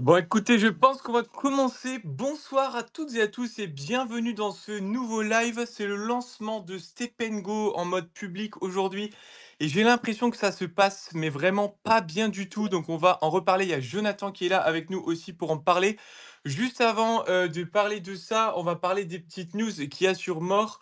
Bon, écoutez, je pense qu'on va commencer. Bonsoir à toutes et à tous et bienvenue dans ce nouveau live. C'est le lancement de Go en mode public aujourd'hui. Et j'ai l'impression que ça se passe, mais vraiment pas bien du tout. Donc, on va en reparler. Il y a Jonathan qui est là avec nous aussi pour en parler. Juste avant euh, de parler de ça, on va parler des petites news qu'il y a sur Mort.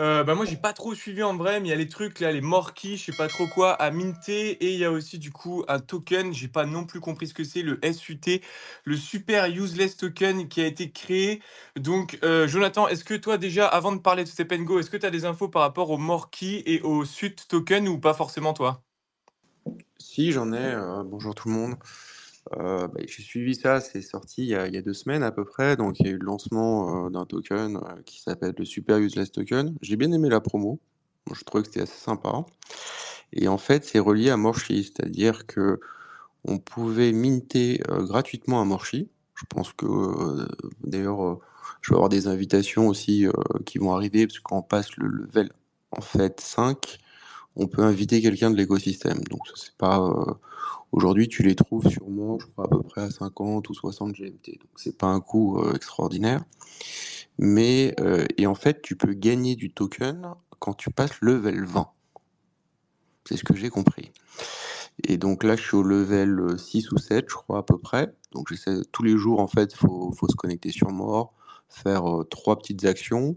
Euh, bah moi j'ai pas trop suivi en vrai, mais il y a les trucs là, les morquis je sais pas trop quoi, à minter et il y a aussi du coup un token, j'ai pas non plus compris ce que c'est, le SUT, le Super Useless Token qui a été créé. Donc euh, Jonathan, est-ce que toi déjà, avant de parler de Go, est-ce que tu as des infos par rapport au Morki et au SUT Token ou pas forcément toi Si j'en ai, euh, bonjour tout le monde. Euh, bah, j'ai suivi ça, c'est sorti il y, a, deux semaines à peu près. Donc il y a eu le lancement euh, d'un token euh, qui s'appelle le Super Useless Token. J'ai bien aimé la promo. je trouvais que c'était assez sympa. Et en fait, c'est relié à Morshi, c'est-à-dire que on pouvait minter gratuitement à Morshi. Je pense que d'ailleurs, je vais avoir des invitations aussi qui vont arriver parce qu'on passe le level en fait 5, on peut inviter quelqu'un de l'écosystème. Donc c'est pas Aujourd'hui, tu les trouves sûrement, je crois, à peu près à 50 ou 60 GMT. Donc, c'est pas un coût euh, extraordinaire. Mais, euh, et en fait, tu peux gagner du token quand tu passes level 20. C'est ce que j'ai compris. Et donc là, je suis au level 6 euh, ou 7, je crois, à peu près. Donc, tous les jours, en fait, il faut, se connecter sur Mort, faire trois petites actions.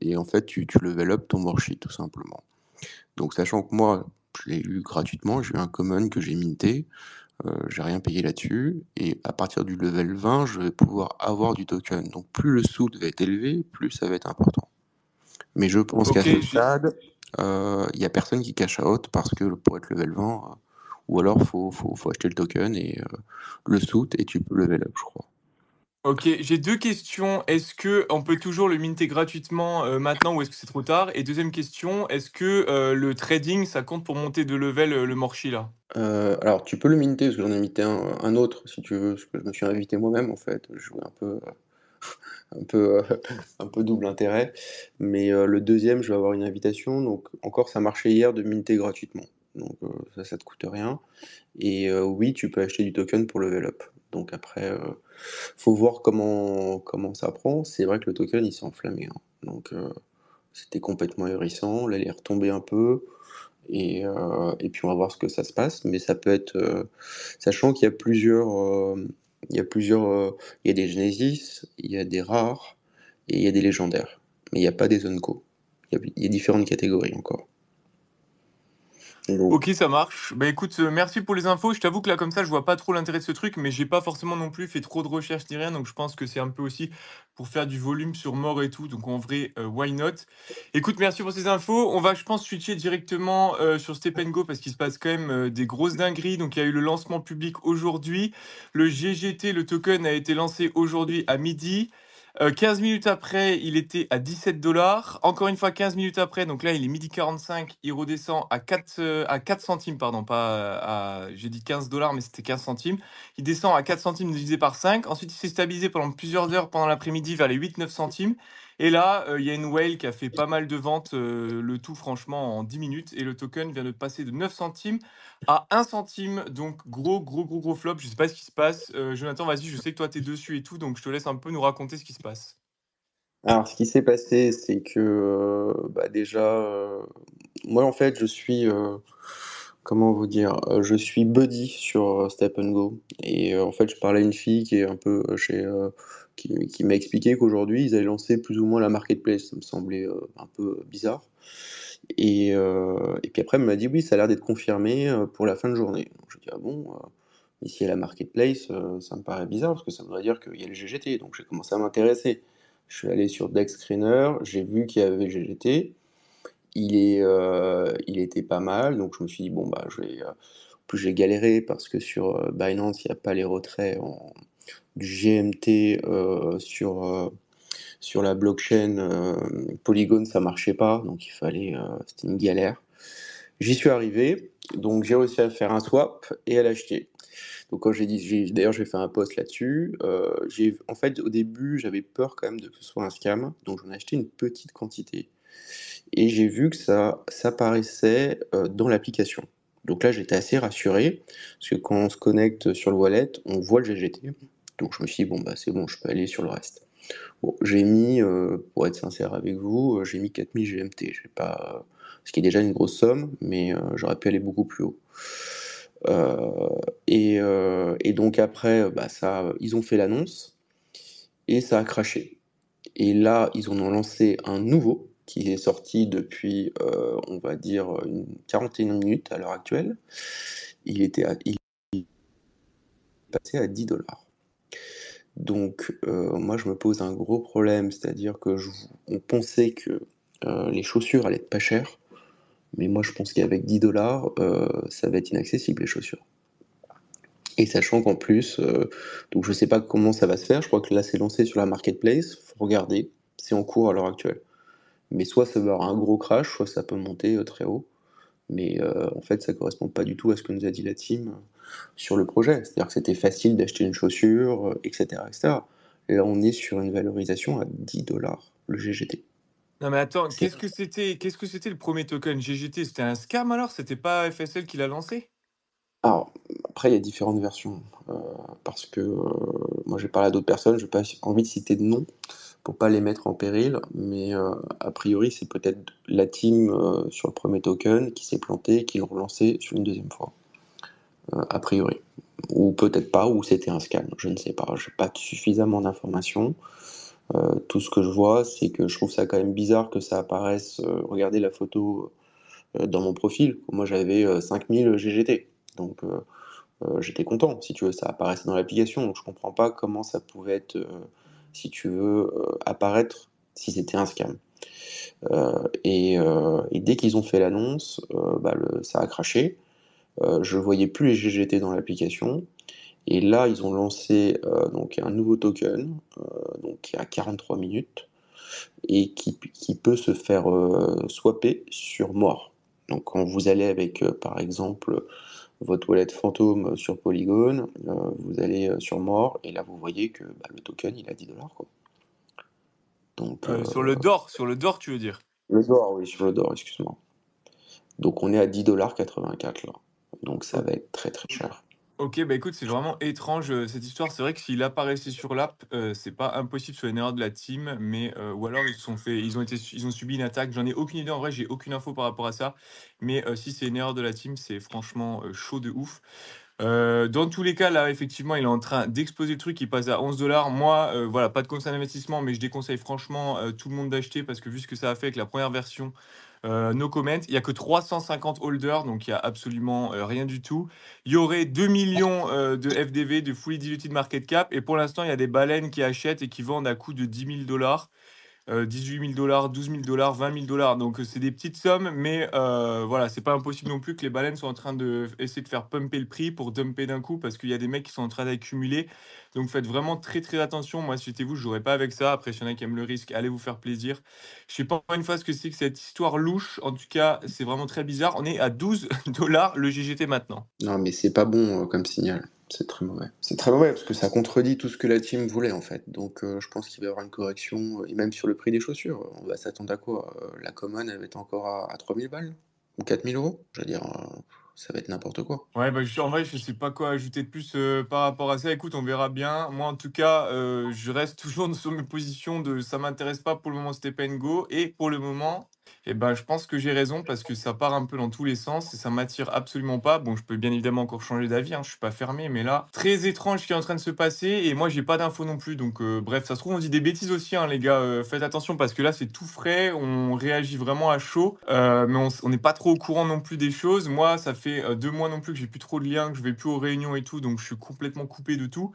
Et en fait, tu, tu level up ton Morshi, tout simplement. Donc, sachant que moi, je l'ai eu gratuitement, j'ai eu un common que j'ai minté, je euh, j'ai rien payé là-dessus, et à partir du level 20, je vais pouvoir avoir du token. Donc plus le soud va être élevé, plus ça va être important. Mais je pense qu'à ce stade, euh, il n'y a personne qui cache à haute parce que pour être level 20, euh, ou alors faut, faut, faut, acheter le token et le soud et tu peux level up, je crois. Ok, j'ai deux questions. Est-ce que on peut toujours le minter gratuitement euh, maintenant ou est-ce que c'est trop tard Et deuxième question, est-ce que euh, le trading, ça compte pour monter de level euh, le Morchi là alors, tu peux le minter, parce que j'en ai minté un, autre, si tu veux, parce que je me suis invité moi-même, en fait. Je jouais un peu, un peu, un peu double intérêt. Mais le deuxième, je vais avoir une invitation. Donc, encore, ça marchait hier de minter gratuitement. Donc, ça, ne te coûte rien. Et oui, tu peux acheter du token pour level up. Donc après, euh, faut voir comment, comment ça prend. C'est vrai que le token, il s'est enflammé. Hein. Donc euh, c'était complètement hérissant. Là, il est retombé un peu. Euh, et, puis on va voir ce que ça se passe. Mais ça peut être... sachant qu'il y a plusieurs... il y a plusieurs... il y a des Genesis, il y a des rares, et il y a des légendaires. Mais il n'y a pas des Zonko. il y a différentes catégories encore. Ok, ça marche. Bah écoute, euh, merci pour les infos. Je t'avoue que là, comme ça, je vois pas trop l'intérêt de ce truc, mais j'ai pas forcément non plus fait trop de recherches ni rien. Donc, je pense que c'est un peu aussi pour faire du volume sur mort et tout. Donc, en vrai, euh, why not Écoute, merci pour ces infos. On va, je pense, switcher directement euh, sur Step Go parce qu'il se passe quand même des grosses dingueries. Donc, il y a eu le lancement public aujourd'hui. Le GGT, le token, a été lancé aujourd'hui à midi. 15 euh, minutes après, il était à 17 dollars. Encore une fois, 15 minutes après, donc là, il est midi 45, il redescend à 4, euh, à 4 centimes, pardon, pas euh, à, j'ai dit 15 dollars, mais c'était 15 centimes. Il descend à 4 centimes divisé par 5. Ensuite, il s'est stabilisé pendant plusieurs heures pendant l'après-midi vers les 8-9 centimes. Et là, euh, il y a une whale qui a fait pas mal de ventes, euh, le tout franchement en 10 minutes. Et le token vient de passer de 9 centimes à 1 centime. Donc gros, gros, gros, gros flop. Je sais pas ce qui se passe. Euh, Jonathan, vas-y, je sais que toi, tu es dessus et tout. Donc je te laisse un peu nous raconter ce qui se passe. Alors, ce qui s'est passé, c'est que bah, déjà, moi en fait, je suis comment vous dire, je suis buddy sur Step and Go. Et en fait, je parlais à une fille qui est un peu chez, qui, m'a expliqué qu'aujourd'hui, ils allaient lancer plus ou moins la marketplace. Ça me semblait euh, un peu euh, bizarre. Euh, et, puis après, il m'a dit oui, ça a l'air d'être confirmé pour la fin de journée. Donc, je dis ah bon, ici à la marketplace, ça me paraît bizarre parce que ça voudrait dire qu'il y a le GGT. Donc j'ai commencé à m'intéresser. Je suis allé sur DexScreener, j'ai vu qu'il y avait le GGT. Il, est, il était pas mal, donc je me suis dit bon bah je plus j'ai galéré parce que sur Binance, il n'y a pas les retraits en, du GMT euh, sur euh, sur la blockchain euh, Polygon, ça marchait pas, donc il fallait, c'était une galère. J'y suis arrivé, donc j'ai réussi à faire un swap et à l'acheter. Donc quand j'ai dit, d'ailleurs j'ai fait un post là-dessus. Euh, en fait, au début, j'avais peur quand même de que ce soit un scam, donc j'en ai acheté une petite quantité. Et j'ai vu que ça, s'apparaissait dans l'application. Donc là, j'étais assez rassuré, parce que quand on se connecte sur le wallet, on voit le GGT, donc je me suis dit, bon, bah, c'est bon, je peux aller sur le reste. j'ai mis, euh, pour être sincère avec vous, euh, j'ai mis 4000 GMT. J'ai pas, euh, ce qui est déjà une grosse somme, mais j'aurais pu aller beaucoup plus haut. Et, donc après, bah, ça, ils ont fait l'annonce et ça a craché. Et là, ils en ont lancé un nouveau qui est sorti depuis, on va dire, une de minutes à l'heure actuelle. Il était, il passé à 10 dollars. Donc euh, moi je me pose un gros problème, c'est-à-dire que je, on pensait que euh, les chaussures allaient être pas chères, mais moi je pense qu'avec 10 dollars, euh, ça va être inaccessible les chaussures. Et sachant qu'en plus, donc je sais pas comment ça va se faire, je crois que là c'est lancé sur la marketplace, faut regarder, c'est en cours à l'heure actuelle. Mais soit ça va avoir un gros crash, soit ça peut monter très haut. Mais euh, en fait, ça ne correspond pas du tout à ce que nous a dit la team euh, sur le projet. C'est-à-dire que c'était facile d'acheter une chaussure, etc., euh, etc. Et là, on est sur une valorisation à 10 dollars, le GGT. Non mais attends, qu'est-ce que c'était Qu'est-ce que c'était le premier token GGT C'était un scam alors C'était pas FSL qui l'a lancé Alors après il y a différentes versions parce que moi j'ai parlé à d'autres personnes, je n'ai pas envie de citer de nom, pour pas les mettre en péril. Mais euh, a priori, c'est peut-être la team euh, sur le premier token qui s'est plantée et qui l'ont relancé sur une deuxième fois. Euh, a priori. Ou peut-être pas, ou c'était un scan. je ne sais pas. Je n'ai pas suffisamment d'informations. tout ce que je vois, c'est que je trouve ça quand même bizarre que ça apparaisse. regardez la photo dans mon profil. Moi, j'avais 5000 GGT. Donc. j'étais content, si tu veux, ça apparaissait dans l'application. Donc je comprends pas comment ça pouvait être si tu veux, euh, apparaître si c'était un scam. Euh, euh, et, dès qu'ils ont fait l'annonce, bah, ça a craché. je ne voyais plus les GGT dans l'application. Et là, ils ont lancé donc un nouveau token, euh, donc à 43 minutes, et qui, peut se faire swapper sur mort. Donc quand vous allez avec, par exemple, votre wallet fantôme sur Polygone, euh, vous allez euh, sur mort, et là vous voyez que bah, le token il a 10 dollars. Donc, euh, sur le DOR, sur le DOR tu veux dire Le DOR, oui, sur le DOR, excuse-moi. Donc on est à 10,84$ là. Donc ça va être très très cher. Ok, bah écoute, c'est vraiment étrange euh, cette histoire. C'est vrai que s'il apparaissait sur l'app, euh, c'est pas impossible sur une erreur de la team, mais euh, ou alors ils sont ils ont été, ils ont subi une attaque. J'en ai aucune idée en vrai, j'ai aucune info par rapport à ça. Mais si c'est une erreur de la team, c'est franchement chaud de ouf. dans tous les cas, là, effectivement, il est en train d'exposer le truc. Il passe à 11 dollars. Moi, voilà, pas de conseil d'investissement, mais je déconseille franchement tout le monde d'acheter parce que vu ce que ça a fait avec la première version, nos euh, no comment. Il n'y a que 350 holders, donc il n'y a absolument euh, rien du tout. Il y aurait 2 millions euh, de FDV, de Fully Diluted Market Cap. Et pour l'instant, il y a des baleines qui achètent et qui vendent à coût de 10 000 dollars. 18 euh, 000 dollars, 12 000 dollars, 20 000 dollars. Donc euh, c'est des petites sommes, mais euh, voilà, c'est pas impossible non plus que les baleines soient en train de essayer de faire pumper le prix pour dumper d'un coup parce qu'il y a des mecs qui sont en train d'accumuler. Donc faites vraiment très très attention. Moi, si vous, je pas avec ça. Après, s'il y en qui aiment le risque, allez vous faire plaisir. Je sais pas une fois ce que c'est que cette histoire louche. En tout cas, c'est vraiment très bizarre. On est à 12 dollars le GGT maintenant. Non, mais c'est pas bon comme signal. C'est très mauvais. C'est très mauvais parce que ça contredit tout ce que la team voulait en fait. Donc euh, je pense qu'il va y avoir une correction, euh, et même sur le prix des chaussures. On va s'attendre à quoi euh, La common, elle va être encore à, 3000 balles Ou 4000 euros Je veux dire, ça va être n'importe quoi. Ouais, bah, en vrai, je sais pas quoi ajouter de plus par rapport à ça. Écoute, on verra bien. Moi, en tout cas, je reste toujours sur mes positions de ça m'intéresse pas pour le moment, c'était Go. Et pour le moment, eh ben, je pense que j'ai raison parce que ça part un peu dans tous les sens et ça m'attire absolument pas. Bon, je peux bien évidemment encore changer d'avis, hein, je suis pas fermé, mais là, très étrange ce qui est en train de se passer et moi j'ai pas d'infos non plus. Donc, euh, bref, ça se trouve, on dit des bêtises aussi, hein, les gars. Euh, faites attention parce que là, c'est tout frais, on réagit vraiment à chaud, euh, mais on n'est pas trop au courant non plus des choses. Moi, ça fait deux mois non plus que j'ai plus trop de liens, que je vais plus aux réunions et tout, donc je suis complètement coupé de tout.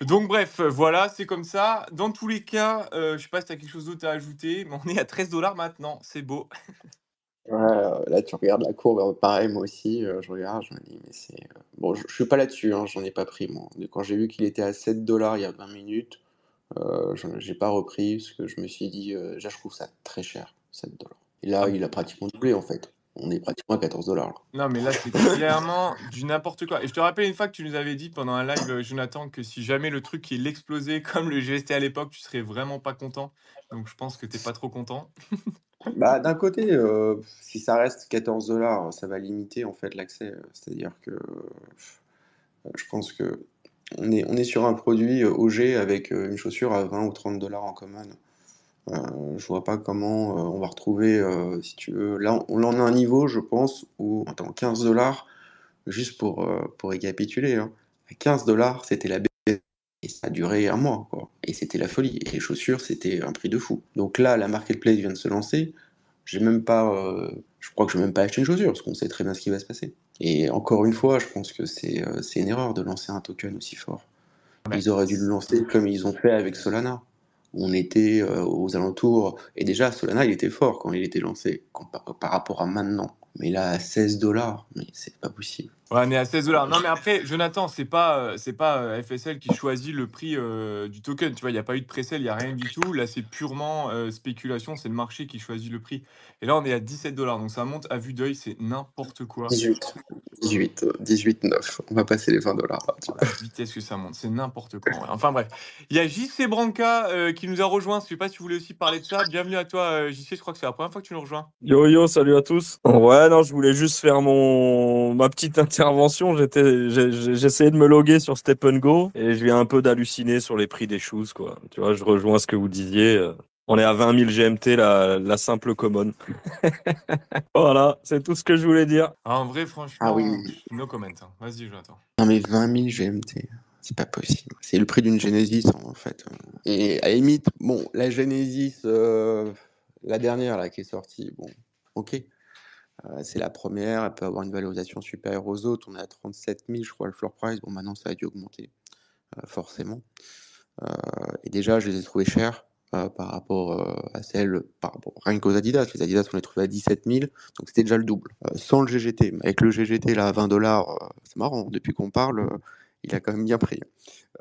Donc bref, euh, voilà, c'est comme ça. Dans tous les cas, euh, je ne sais pas si tu as quelque chose d'autre à ajouter, mais on est à 13 dollars maintenant, c'est beau. ouais, euh, là, tu regardes la courbe, pareil, moi aussi, je regarde, je me dis, mais c'est... Bon, je ne suis pas là-dessus, hein, j'en ai pas pris, moi. Quand j'ai vu qu'il était à 7 dollars il y a 20 minutes, je j'ai pas repris, parce que je me suis dit, je trouve ça très cher, 7 dollars. Et là, ah il a pratiquement doublé, en fait on est pratiquement à 14 dollars. Non, mais là, c'est clairement du n'importe quoi. Et je te rappelle une fois que tu nous avais dit pendant un live, euh, Jonathan, que si jamais le truc il explosait comme le GST à l'époque, tu serais vraiment pas content. Donc, je pense que t'es pas trop content. bah, d'un côté, euh, si ça reste 14 dollars, ça va limiter en fait l'accès. C'est-à-dire que euh, je pense que on est, on est sur un produit OG avec une chaussure à 20 ou 30 dollars en commun. Euh, je vois pas comment, euh, on va retrouver, euh, si tu veux là, on en a un niveau, je pense, où attends, 15 dollars juste pour, pour récapituler, 15 hein. dollars c'était la baisse et ça a duré un mois, et c'était la folie et les chaussures, c'était un prix de fou. Donc là, la marketplace vient de se lancer, j'ai même pas, je crois que je vais même pas acheter une chaussure parce qu'on sait très bien ce qui va se passer et encore une fois, je pense que c'est, une erreur de lancer un token aussi fort. ils auraient dû le lancer comme ils ont fait avec Solana on était euh, aux alentours. Et déjà, Solana, il était fort quand il était lancé, par, rapport à maintenant. Mais là, à 16 dollars, mais c'est pas possible on est à 16 dollars. Non, mais après, Jonathan, c'est pas, euh, c'est pas euh, FSL qui choisit le prix euh, du token. Tu vois, il n'y a pas eu de pressel, il n'y a rien du tout. Là, c'est purement spéculation. C'est le marché qui choisit le prix. Et là, on est à 17 dollars. Donc, ça monte à vue d'œil. C'est n'importe quoi. 18, 18, 9. On va passer les 20 dollars. La vitesse que ça monte. C'est n'importe quoi. Enfin, bref. Il y a JC Branca qui nous a rejoint. Je sais pas si vous voulez aussi parler de ça. Bienvenue à toi, JC. Je crois que c'est la première fois que tu nous rejoins. Yo, yo, salut à tous. Ouais, non, je voulais juste faire mon... ma petite interview intervention, j'étais, j'essayais de me loguer sur Step Go et je viens un peu d'halluciner sur les prix des choses quoi. Tu vois, je rejoins ce que vous disiez. Euh, on est à 20 000 GMT, la, la simple common. voilà, c'est tout ce que je voulais dire. Ah, en vrai, franchement, ah oui. no comment. Hein. Vas-y, j'attends. Non, mais 20 000 GMT. C'est pas possible. C'est le prix d'une Genesis en fait. Et à limite, bon, la Genesis, euh, la dernière là qui est sortie, bon, ok. Euh, c'est la première, elle peut avoir une valorisation supérieure aux autres. On est à 37 000, je crois, le floor price. Bon, maintenant, ça a dû augmenter, euh, forcément. Euh, et déjà, je les ai trouvés chers par rapport à celles, par rien qu'aux Adidas. Les Adidas, on les trouvait à 17 000, donc c'était déjà le double. sans le GGT, avec le GGT là à 20 dollars, c'est marrant, hein. depuis qu'on parle, il a quand même bien pris.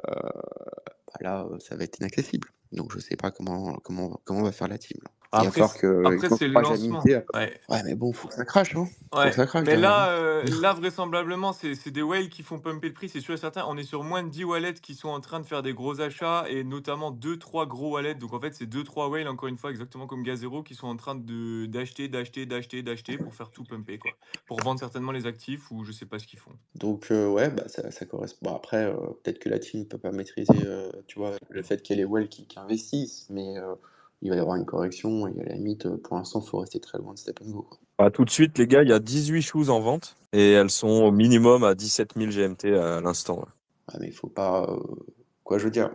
Bah là, ça va être inaccessible. Donc je ne sais pas comment, comment, comment va faire la team. Là. Après, que, c'est le lancement. Ouais. mais bon, faut que ça crache, non ouais. ça crache, Mais là, euh, là vraisemblablement, c'est des whales qui font pumper le prix, c'est sûr et certain. On est sur moins de 10 wallets qui sont en train de faire des gros achats et notamment 2-3 gros wallets. Donc en fait, c'est 2-3 whales, encore une fois, exactement comme Gazero, qui sont en train d'acheter, d'acheter, d'acheter, d'acheter pour faire tout pumper, quoi. Pour vendre certainement les actifs ou je sais pas ce qu'ils font. Donc euh, ouais, bah, ça, correspond. Bon après, euh, peut-être que la team ne peut pas maîtriser tu vois, le fait qu'il y ait les whales qui, qui investissent, mais il va y avoir une correction. Et à la limite, euh, pour l'instant, il faut rester très loin de Step Go. Bah, tout de suite, les gars, il y a 18 shoes en vente et elles sont au minimum à 17 000 GMT à l'instant. Ah, mais il faut pas. Euh, quoi, je veux dire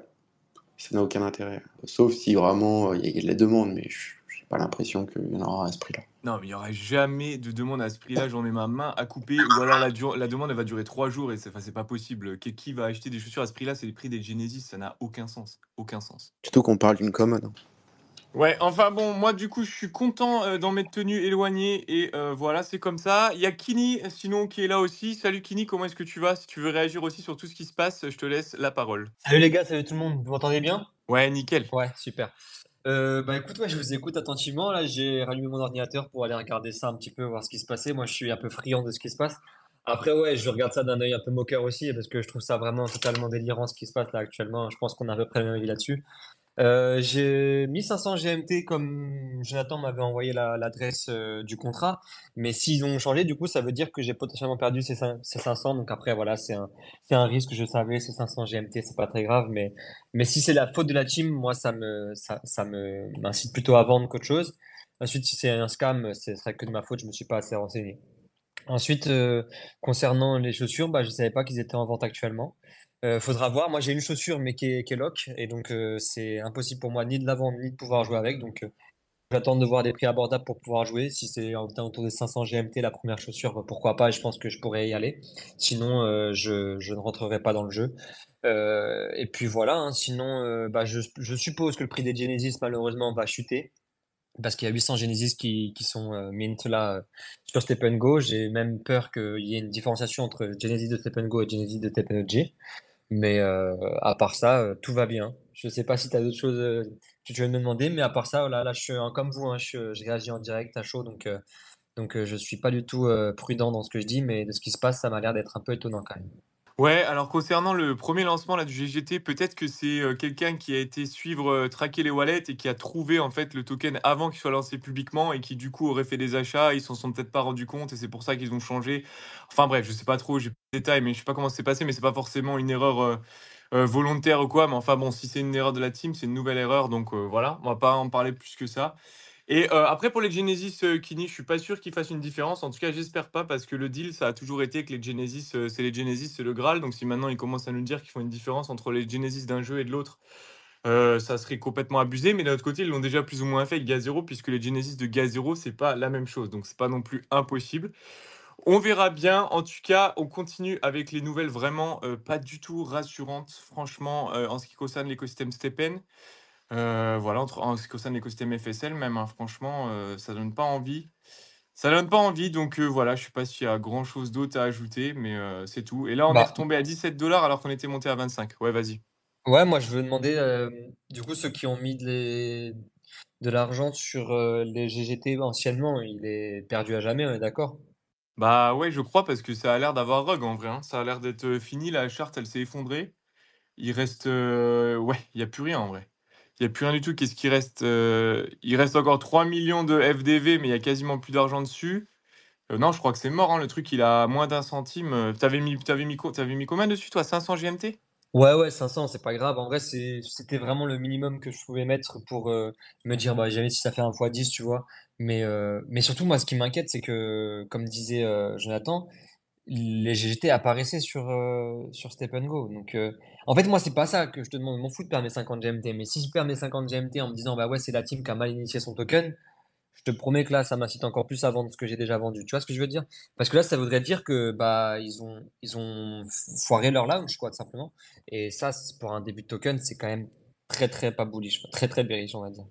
Ça n'a aucun intérêt. Sauf si vraiment euh, il y, a de la demande, mais je n'ai pas l'impression qu'il y en aura à ce prix-là. Non, mais il n'y aura jamais de demande à ce prix-là. J'en ai ma main à couper. Ou alors la, demande, elle va durer trois jours et c'est pas possible. Qui va acheter des chaussures à ce prix-là C'est les prix des Genesis. Ça n'a aucun sens. Aucun sens. Plutôt qu'on parle d'une commode. Hein. Ouais, enfin bon, moi du coup, je suis content euh, d'en dans mes tenues éloignées et euh, voilà, c'est comme ça. Il y a Kini, sinon, qui est là aussi. Salut Kini, comment est-ce que tu vas Si tu veux réagir aussi sur tout ce qui se passe, je te laisse la parole. Salut les gars, salut tout le monde. Vous m'entendez bien Ouais, nickel. Ouais, super. Euh, bah écoute, moi je vous écoute attentivement. Là, j'ai rallumé mon ordinateur pour aller regarder ça un petit peu, voir ce qui se passait. Moi, je suis un peu friand de ce qui se passe. Après, ouais, je regarde ça d'un œil un peu moqueur aussi, parce que je trouve ça vraiment totalement délirant ce qui se passe là actuellement. Je pense qu'on a à peu près le même avis là-dessus. Euh, j'ai mis 500 GMT comme Jonathan m'avait envoyé l'adresse euh, du contrat. Mais s'ils ont changé, du coup, ça veut dire que j'ai potentiellement perdu ces, 500. Donc après, voilà, c'est un, un risque, je savais, ces 500 GMT, c'est pas très grave. Mais, mais si c'est la faute de la team, moi, ça me, ça, me, m'incite plutôt à vendre qu'autre chose. Ensuite, si c'est un scam, ce serait que de ma faute, je me suis pas assez renseigné. Ensuite, euh, concernant les chaussures, bah, je savais pas qu'ils étaient en vente actuellement. Euh, faudra voir. Moi, j'ai une chaussure, mais qui est, lock, et donc euh, c'est impossible pour moi ni de la vendre ni de pouvoir jouer avec. Donc, euh, j'attends de voir des prix abordables pour pouvoir jouer. Si c'est autour des 500 GMT la première chaussure, pourquoi pas Je pense que je pourrais y aller. Sinon, je, ne rentrerai pas dans le jeu. et puis voilà. Hein. sinon, bah, je, suppose que le prix des Genesis malheureusement va chuter. Parce qu'il y a 800 Genesis qui, sont mint là sur Step Go. J'ai même peur qu'il y ait une différenciation entre Genesis de Step Go et Genesis de Step G. Mais euh, à part ça, euh, tout va bien. Je ne sais pas si tu as d'autres choses euh, que tu veux me demander, mais à part ça, oh là, je suis comme vous, hein, je, réagis en direct à chaud, donc, donc je suis pas du tout prudent dans ce que je dis, mais de ce qui se passe, ça m'a l'air d'être un peu étonnant quand même. Ouais, alors concernant le premier lancement là, du GGT, peut-être que c'est euh, quelqu'un qui a été suivre, euh, traquer les wallets et qui a trouvé en fait le token avant qu'il soit lancé publiquement et qui du coup aurait fait des achats, ils s'en sont peut-être pas rendu compte et c'est pour ça qu'ils ont changé. Enfin bref, je sais pas trop, j'ai pas de détails, mais je sais pas comment c'est passé, mais c'est pas forcément une erreur euh, volontaire ou quoi, mais enfin bon, si c'est une erreur de la team, c'est une nouvelle erreur, donc voilà, on va pas en parler plus que ça. Et euh, après, pour les Genesis euh, Kini, je suis pas sûr qu'ils fassent une différence. En tout cas, j'espère pas parce que le deal, ça a toujours été que les Genesis, euh, c'est les Genesis, c'est le Graal. Donc, si maintenant ils commencent à nous dire qu'ils font une différence entre les Genesis d'un jeu et de l'autre, ça serait complètement abusé. Mais d'un autre côté, ils l'ont déjà plus ou moins fait avec Gazero, puisque les Genesis de Gazero, c'est pas la même chose. Donc, c'est pas non plus impossible. On verra bien. En tout cas, on continue avec les nouvelles vraiment pas du tout rassurantes, franchement, en ce qui concerne l'écosystème Stepen. Euh, voilà, entre, en ce qui concerne l'écosystème FSL, même, hein, franchement, euh, ça donne pas envie. Ça donne pas envie, donc euh, voilà, je sais pas s'il y a grand chose d'autre à ajouter, mais c'est tout. Et là, on est bah retombé à 17 dollars alors qu'on était monté à 25. Ouais, vas-y. Ouais, moi, je veux demander, du coup, ceux qui ont mis de, l'argent sur les GGT anciennement, il est perdu à jamais, on est d'accord Bah ouais, je crois, parce que ça a l'air d'avoir rug en vrai. Hein. Ça a l'air d'être fini, la charte, elle s'est effondrée. Il reste. Ouais, il n'y a plus rien en vrai. Il n'y a plus rien du tout. Qu'est-ce qui reste euh, Il reste encore 3 millions de FDV, mais il n'y a quasiment plus d'argent dessus. Euh, non, je crois que c'est mort. Hein. le truc, il a moins d'un centime. Euh, t'avais mis, avais mis, avais mis combien dessus, toi 500 GMT Ouais, ouais, 500, c'est pas grave. En vrai, c'était vraiment le minimum que je pouvais mettre pour me dire, bah, jamais si ça fait un x 10, tu vois. Mais, mais surtout, moi, ce qui m'inquiète, c'est que, comme disait Jonathan, les GGT apparaissaient sur, euh, sur Step and Go. Donc, euh, en fait, moi, c'est pas ça que je te demande. Mon foot de perdre mes 50 GMT. Mais si je perds mes 50 GMT en me disant, bah ouais, c'est la team qui a mal initié son token, je te promets que là, ça m'incite encore plus à vendre ce que j'ai déjà vendu. Tu vois ce que je veux dire Parce que là, ça voudrait dire que bah ils ont, ils ont foiré leur lounge, quoi, tout simplement. Et ça, pour un début de token, c'est quand même très, très pas bullish, très, très bearish, on va dire.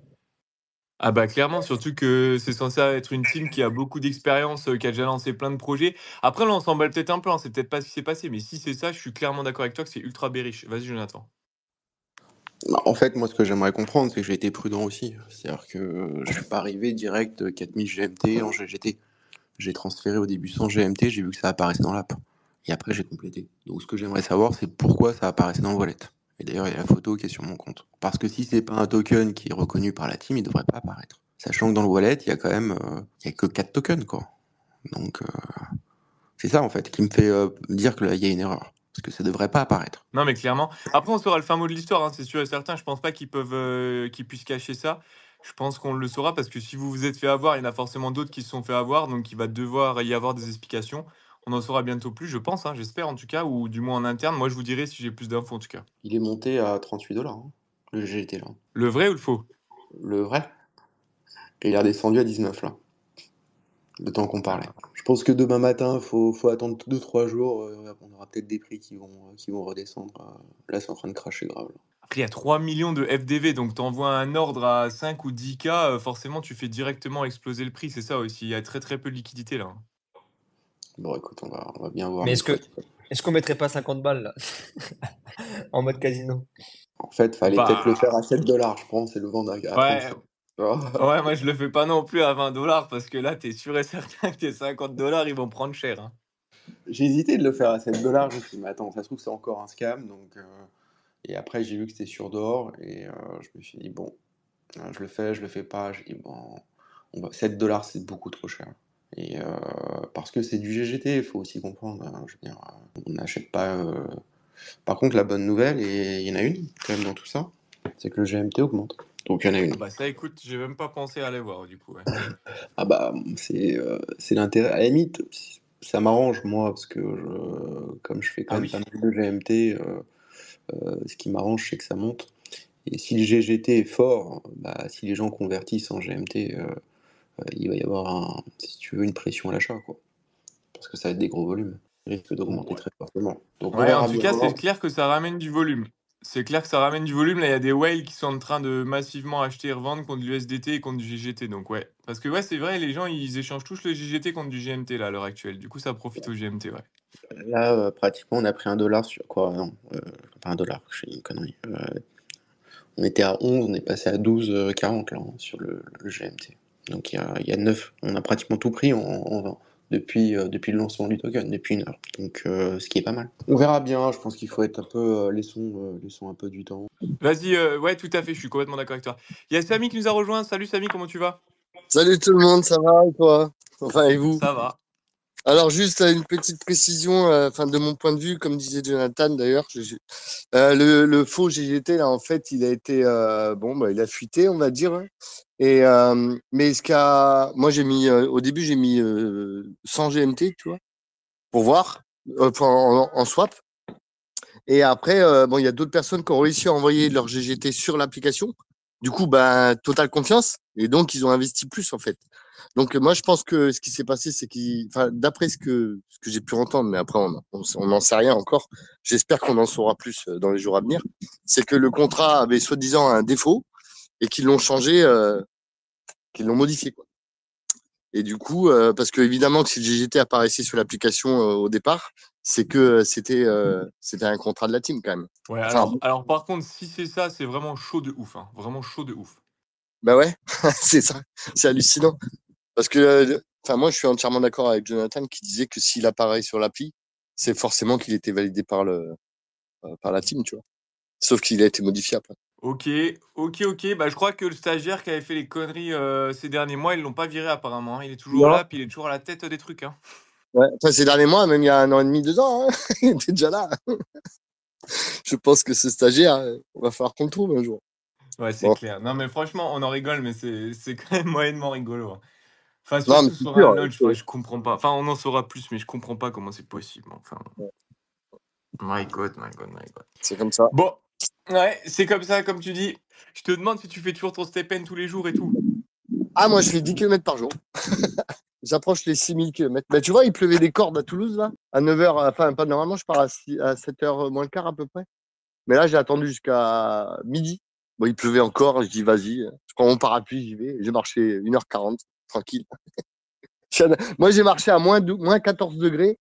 Ah bah clairement, surtout que c'est censé être une team qui a beaucoup d'expérience, euh, qui a déjà lancé plein de projets. Après, là, on s'emballe peut-être un peu, hein, c'est peut-être pas ce qui s'est passé, mais si c'est ça, je suis clairement d'accord avec toi que c'est ultra bériche. Vas-y, Jonathan. Bah, en fait, moi, ce que j'aimerais comprendre, c'est que j'ai été prudent aussi. C'est-à-dire que je suis pas arrivé direct 4000 euh, GMT en GGT. J'ai transféré au début sans GMT, j'ai vu que ça apparaissait dans l'app. Et après, j'ai complété. Donc, ce que j'aimerais savoir, c'est pourquoi ça apparaissait dans le wallet. Et d'ailleurs, il y a la photo qui est sur mon compte. Parce que si ce c'est pas un token qui est reconnu par la team, il devrait pas apparaître. Sachant que dans le wallet, il y a quand même, euh, que 4 tokens, quoi. Donc, euh, c'est ça, en fait, qui me fait euh, dire qu'il y a une erreur parce que ça devrait pas apparaître. Non, mais clairement. Après, on saura le fin mot de l'histoire, hein, c'est sûr et certain. Je pense pas qu'ils peuvent, qu'ils puissent cacher ça. Je pense qu'on le saura parce que si vous vous êtes fait avoir, il y en a forcément d'autres qui se sont fait avoir, donc il va devoir y avoir des explications. On en saura bientôt plus, je pense, hein, j'espère en tout cas, ou du moins en interne. Moi, je vous dirai si j'ai plus d'infos en tout cas. Il est monté à 38 dollars, hein, le GT là. Le vrai ou le faux Le vrai. Et il a descendu à 19 là, le temps qu'on parlait. Je pense que demain matin, il faut, attendre 2-3 jours. Euh, on aura peut-être des prix qui vont, euh, qui vont redescendre. Euh, là, c'est en train de cracher grave. Après, il y a 3 millions de FDV, donc tu envoies un ordre à 5 ou 10K, forcément, tu fais directement exploser le prix. C'est ça aussi. Il y a très très peu de liquidité là. Hein. Bon, écoute, on va, bien voir. Mais est-ce que est-ce qu'on mettrait pas 50 balles là en mode casino En fait, fallait bah. peut-être le faire à 7 dollars, je pense, et le vendre à, ouais. Oh. ouais, moi je le fais pas non plus à 20 dollars parce que là, tu es sûr et certain que tes 50 dollars, ils vont prendre cher. Hein. J'ai hésité de le faire à 7 dollars. Je me suis dit, mais attends, ça se trouve, que c'est encore un scam. Donc, euh, Et après, j'ai vu que c'était sur d'or et euh, je me suis dit, bon, je le fais, je le fais pas. 7 dollars, c'est beaucoup trop cher. Et euh, parce que c'est du GGT, il faut aussi comprendre. Hein, euh, on n'achète pas. Euh, par contre, la bonne nouvelle, et il y en a une quand même dans tout ça, c'est que le GMT augmente. Donc il y en a une. Ah bah, ça, écoute, j'ai même pas pensé à aller voir du coup. ah bah c'est euh, l'intérêt. À la limite, ça m'arrange moi parce que comme je fais quand ah même pas mal de GMT, ce qui m'arrange c'est que ça monte. Et si le GGT est fort, bah, si les gens convertissent en GMT euh, il va y avoir, si tu veux, une pression à l'achat, quoi. Parce que ça va être des gros volumes. Il risque d'augmenter très fortement. Donc, en tout cas, c'est clair que ça ramène du volume. C'est clair que ça ramène du volume. Là, il y a des whales qui sont en train de massivement acheter et revendre contre l'USDT et contre du GGT. Donc, ouais. Parce que, ouais, c'est vrai, les gens, ils échangent tous le GGT contre du GMT, là, à l'heure actuelle. Du coup, ça profite au GMT, ouais. Là, euh, pratiquement, on a pris un dollar sur quoi ah Non, euh, un dollar, je suis une connerie. on était à 11, on est passé à 12,40 là, sur le GMT. Donc il y a, 9, on a pratiquement tout pris en, depuis, euh, depuis le lancement du token, depuis une heure. Donc, euh, ce qui est pas mal. On verra bien, je pense qu'il faut être un peu, euh, laissons, un peu du temps. Vas-y, ouais, tout à fait, je suis complètement d'accord avec toi. Il y a Samy qui nous a rejoint. Salut Samy, comment tu vas Salut tout le monde, ça va et toi va et vous Ça va. Alors juste euh, une petite précision, euh, enfin de mon point de vue, comme disait Jonathan d'ailleurs, euh, le, faux GGT là en fait il a été bon, bah, il a fuité on va dire. Hein. Et mais ce qu'a, moi j'ai mis au début j'ai mis 100 GMT tu vois pour voir en, en, swap. Et après bon il y a d'autres personnes qui ont réussi à envoyer leur GGT sur l'application. Du coup bah totale confiance et donc ils ont investi plus en fait. Donc moi, je pense que ce qui s'est passé, c'est qu'il, enfin, d'après ce que ce que j'ai pu entendre, mais après on n'en sait rien encore. J'espère qu'on en saura plus euh, dans les jours à venir. C'est que le contrat avait soi-disant un défaut et qu'ils l'ont changé, euh, qu'ils l'ont modifié. Et du coup, euh, parce que évidemment que si le GGT apparaissait sur l'application au départ, c'est que c'était c'était un contrat de la team quand même. Ouais, alors, par contre, si c'est ça, c'est vraiment chaud de ouf, hein, vraiment chaud de ouf. Bah ouais, c'est ça, c'est hallucinant. Parce que, euh, enfin, moi, je suis entièrement d'accord avec Jonathan qui disait que s'il apparaît sur l'appli, c'est forcément qu'il était validé par le, euh, par la team, tu vois. Sauf qu'il a été modifié Ok, ok, ok. Bah, je crois que le stagiaire qui avait fait les conneries euh, ces derniers mois, ils l'ont pas viré apparemment. Hein. Il est toujours là, puis il est toujours à la tête des trucs. Hein. Ouais, ces derniers mois, même il y a un an et demi, deux ans, hein, il était déjà là. je pense que ce stagiaire, il va falloir qu'on le trouve un jour. Ouais, c'est clair. Non, mais franchement, on en rigole, mais c'est quand même moyennement rigolo. Enfin, je, comprends pas. Enfin, on en saura plus, mais je comprends pas comment c'est possible. my God, my God, my God. C'est comme ça. Bon, ouais, c'est comme ça, comme tu dis. Je te demande si tu fais toujours ton step tous les jours et tout. Ah, moi, je fais 10 km par jour. J'approche les 6000 km. Bah, tu vois, il pleuvait des cordes à Toulouse, là. À 9h, enfin, pas normalement, je pars à, à 7h moins le quart à peu près. Mais là, j'ai attendu jusqu'à midi. Bon, il pleuvait encore. Je dis, vas-y, je prends mon parapluie, j'y vais. J'ai marché 1h40 tranquille. Moi, j'ai marché à moins, moins 14 degrés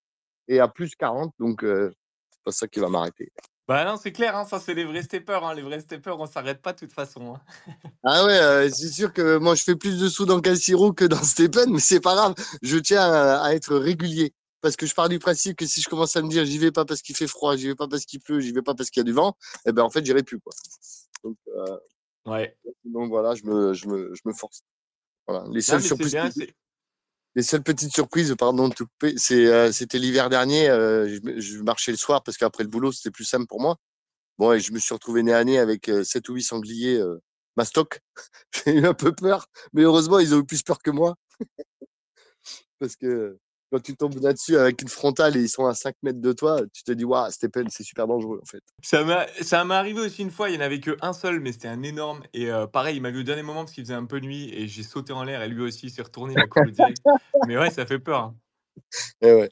et à plus 40, donc euh, c'est pas ça qui va m'arrêter. Bah non, c'est clair, hein, ça c'est les vrais steppers. Hein. les vrais steppers, on s'arrête pas de toute façon. Hein. ah ouais, euh, c'est sûr que moi je fais plus de sous dans Calciro que dans Steppen, mais c'est pas grave, je tiens à, être régulier. Parce que je pars du principe que si je commence à me dire j'y vais pas parce qu'il fait froid, j'y vais pas parce qu'il pleut, j'y vais pas parce qu'il y a du vent, eh ben en fait j'irai plus quoi. Donc, euh, ouais. donc voilà, je je me, je me force. Les, seules surprises, les seules petites surprises, pardon, euh, c'était l'hiver dernier. Euh, je, marchais le soir parce qu'après le boulot, c'était plus simple pour moi. Bon, et je me suis retrouvé nez à nez avec euh, sept 7 ou 8 sangliers mastoc. J'ai eu un peu peur, mais heureusement, ils ont eu plus peur que moi. parce que quand tu tombes là-dessus avec une frontale et ils sont à 5 mètres de toi, tu te dis, waouh, Stephen, c'est super dangereux en fait. Ça m'est arrivé aussi une fois, il n'y en avait qu'un seul, mais c'était un énorme. Et euh, pareil, il m'a vu au dernier moment parce qu'il faisait un peu nuit et j'ai sauté en l'air et lui aussi s'est retourné la direct. Mais ouais, ça fait peur. Hein. Eh ouais.